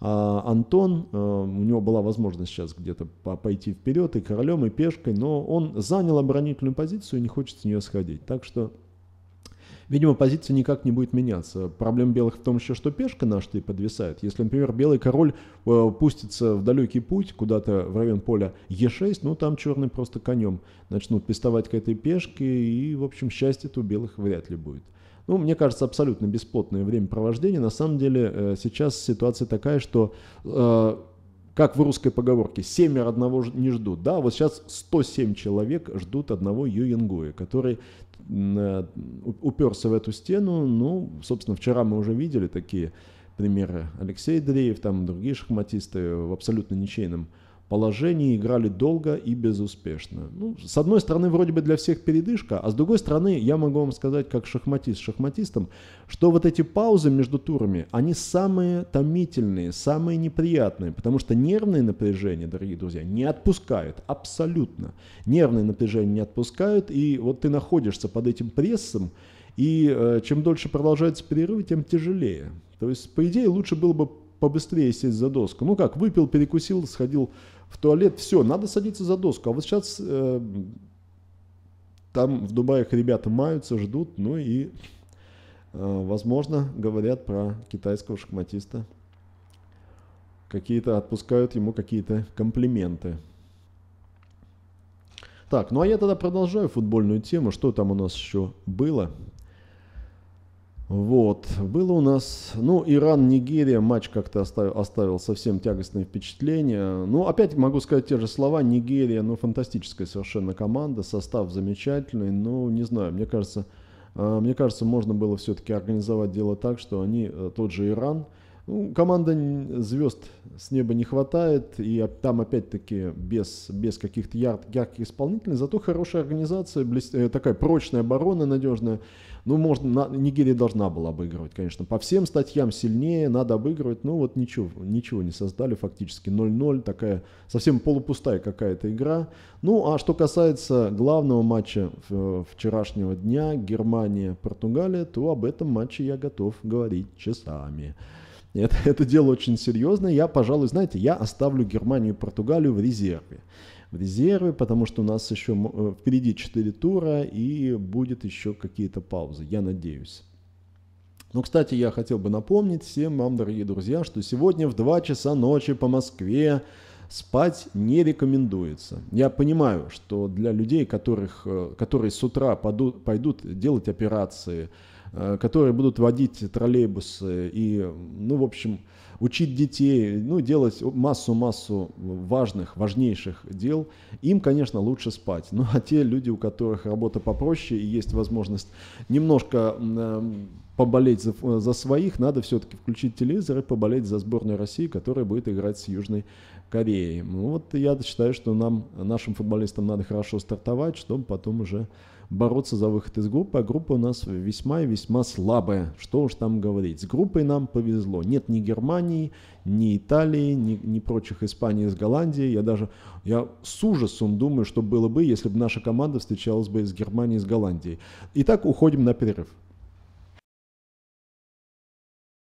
A: А Антон, э, у него была возможность сейчас где-то пойти вперед и королем, и пешкой, но он занял оборонительную позицию и не хочет с нее сходить. Так что Видимо, позиция никак не будет меняться. Проблема белых в том еще, что пешка наш и подвисает. Если, например, белый король э, пустится в далекий путь, куда-то в район поля Е6, ну там черный просто конем начнут пестовать к этой пешке, и, в общем, счастье тут у белых вряд ли будет. Ну, мне кажется, абсолютно бесплотное времяпровождение. На самом деле э, сейчас ситуация такая, что э, как в русской поговорке, семеро одного не ждут. Да, вот сейчас 107 человек ждут одного Юингуя, который э, уперся в эту стену. Ну, собственно, вчера мы уже видели такие примеры. Алексей Дреев, там другие шахматисты в абсолютно ничейном положении играли долго и безуспешно. Ну, с одной стороны, вроде бы для всех передышка, а с другой стороны, я могу вам сказать, как шахматист шахматистом, что вот эти паузы между турами, они самые томительные, самые неприятные, потому что нервное напряжение, дорогие друзья, не отпускают абсолютно. Нервное напряжение не отпускают, и вот ты находишься под этим прессом, и э, чем дольше продолжается перерыв, тем тяжелее. То есть, по идее, лучше было бы побыстрее сесть за доску. Ну как, выпил, перекусил, сходил в туалет, все, надо садиться за доску. А вот сейчас э, там в Дубаях ребята маются, ждут, ну и, э, возможно, говорят про китайского шахматиста. Какие-то отпускают ему какие-то комплименты. Так, ну а я тогда продолжаю футбольную тему. Что там у нас еще было? Вот, было у нас, ну, Иран-Нигерия, матч как-то оставил, оставил совсем тягостное впечатление. Ну, опять могу сказать те же слова, Нигерия, ну, фантастическая совершенно команда, состав замечательный, ну, не знаю, мне кажется, э, мне кажется, можно было все-таки организовать дело так, что они, э, тот же Иран, ну, команда звезд с неба не хватает, и там опять-таки без, без каких-то ярких исполнителей, зато хорошая организация, блест... Э, такая прочная оборона, надежная. Ну, можно, на, Нигерия должна была обыгрывать, конечно. По всем статьям сильнее, надо обыгрывать. Ну, вот ничего, ничего не создали фактически. 0-0, такая совсем полупустая какая-то игра. Ну, а что касается главного матча э, вчерашнего дня, Германия-Португалия, то об этом матче я готов говорить часами. Это, это дело очень серьезное. Я, пожалуй, знаете, я оставлю Германию и Португалию в резерве в резерве, потому что у нас еще э, впереди 4 тура и будет еще какие-то паузы, я надеюсь. Ну, кстати, я хотел бы напомнить всем вам, дорогие друзья, что сегодня в 2 часа ночи по Москве спать не рекомендуется. Я понимаю, что для людей, которых, э, которые с утра пойдут, пойдут делать операции, э, которые будут водить троллейбусы и, ну, в общем, учить детей, ну, делать массу-массу важных, важнейших дел, им, конечно, лучше спать. Ну, а те люди, у которых работа попроще и есть возможность немножко э, поболеть за, э, за своих, надо все-таки включить телевизор и поболеть за сборную России, которая будет играть с Южной Кореей. Ну, вот я считаю, что нам, нашим футболистам надо хорошо стартовать, чтобы потом уже бороться за выход из группы, а группа у нас весьма и весьма слабая, что уж там говорить. С группой нам повезло. Нет ни Германии, ни Италии, ни, ни прочих Испании с Голландией. Я даже я с ужасом думаю, что было бы, если бы наша команда встречалась бы с Германией, с Голландией. Итак, уходим на перерыв.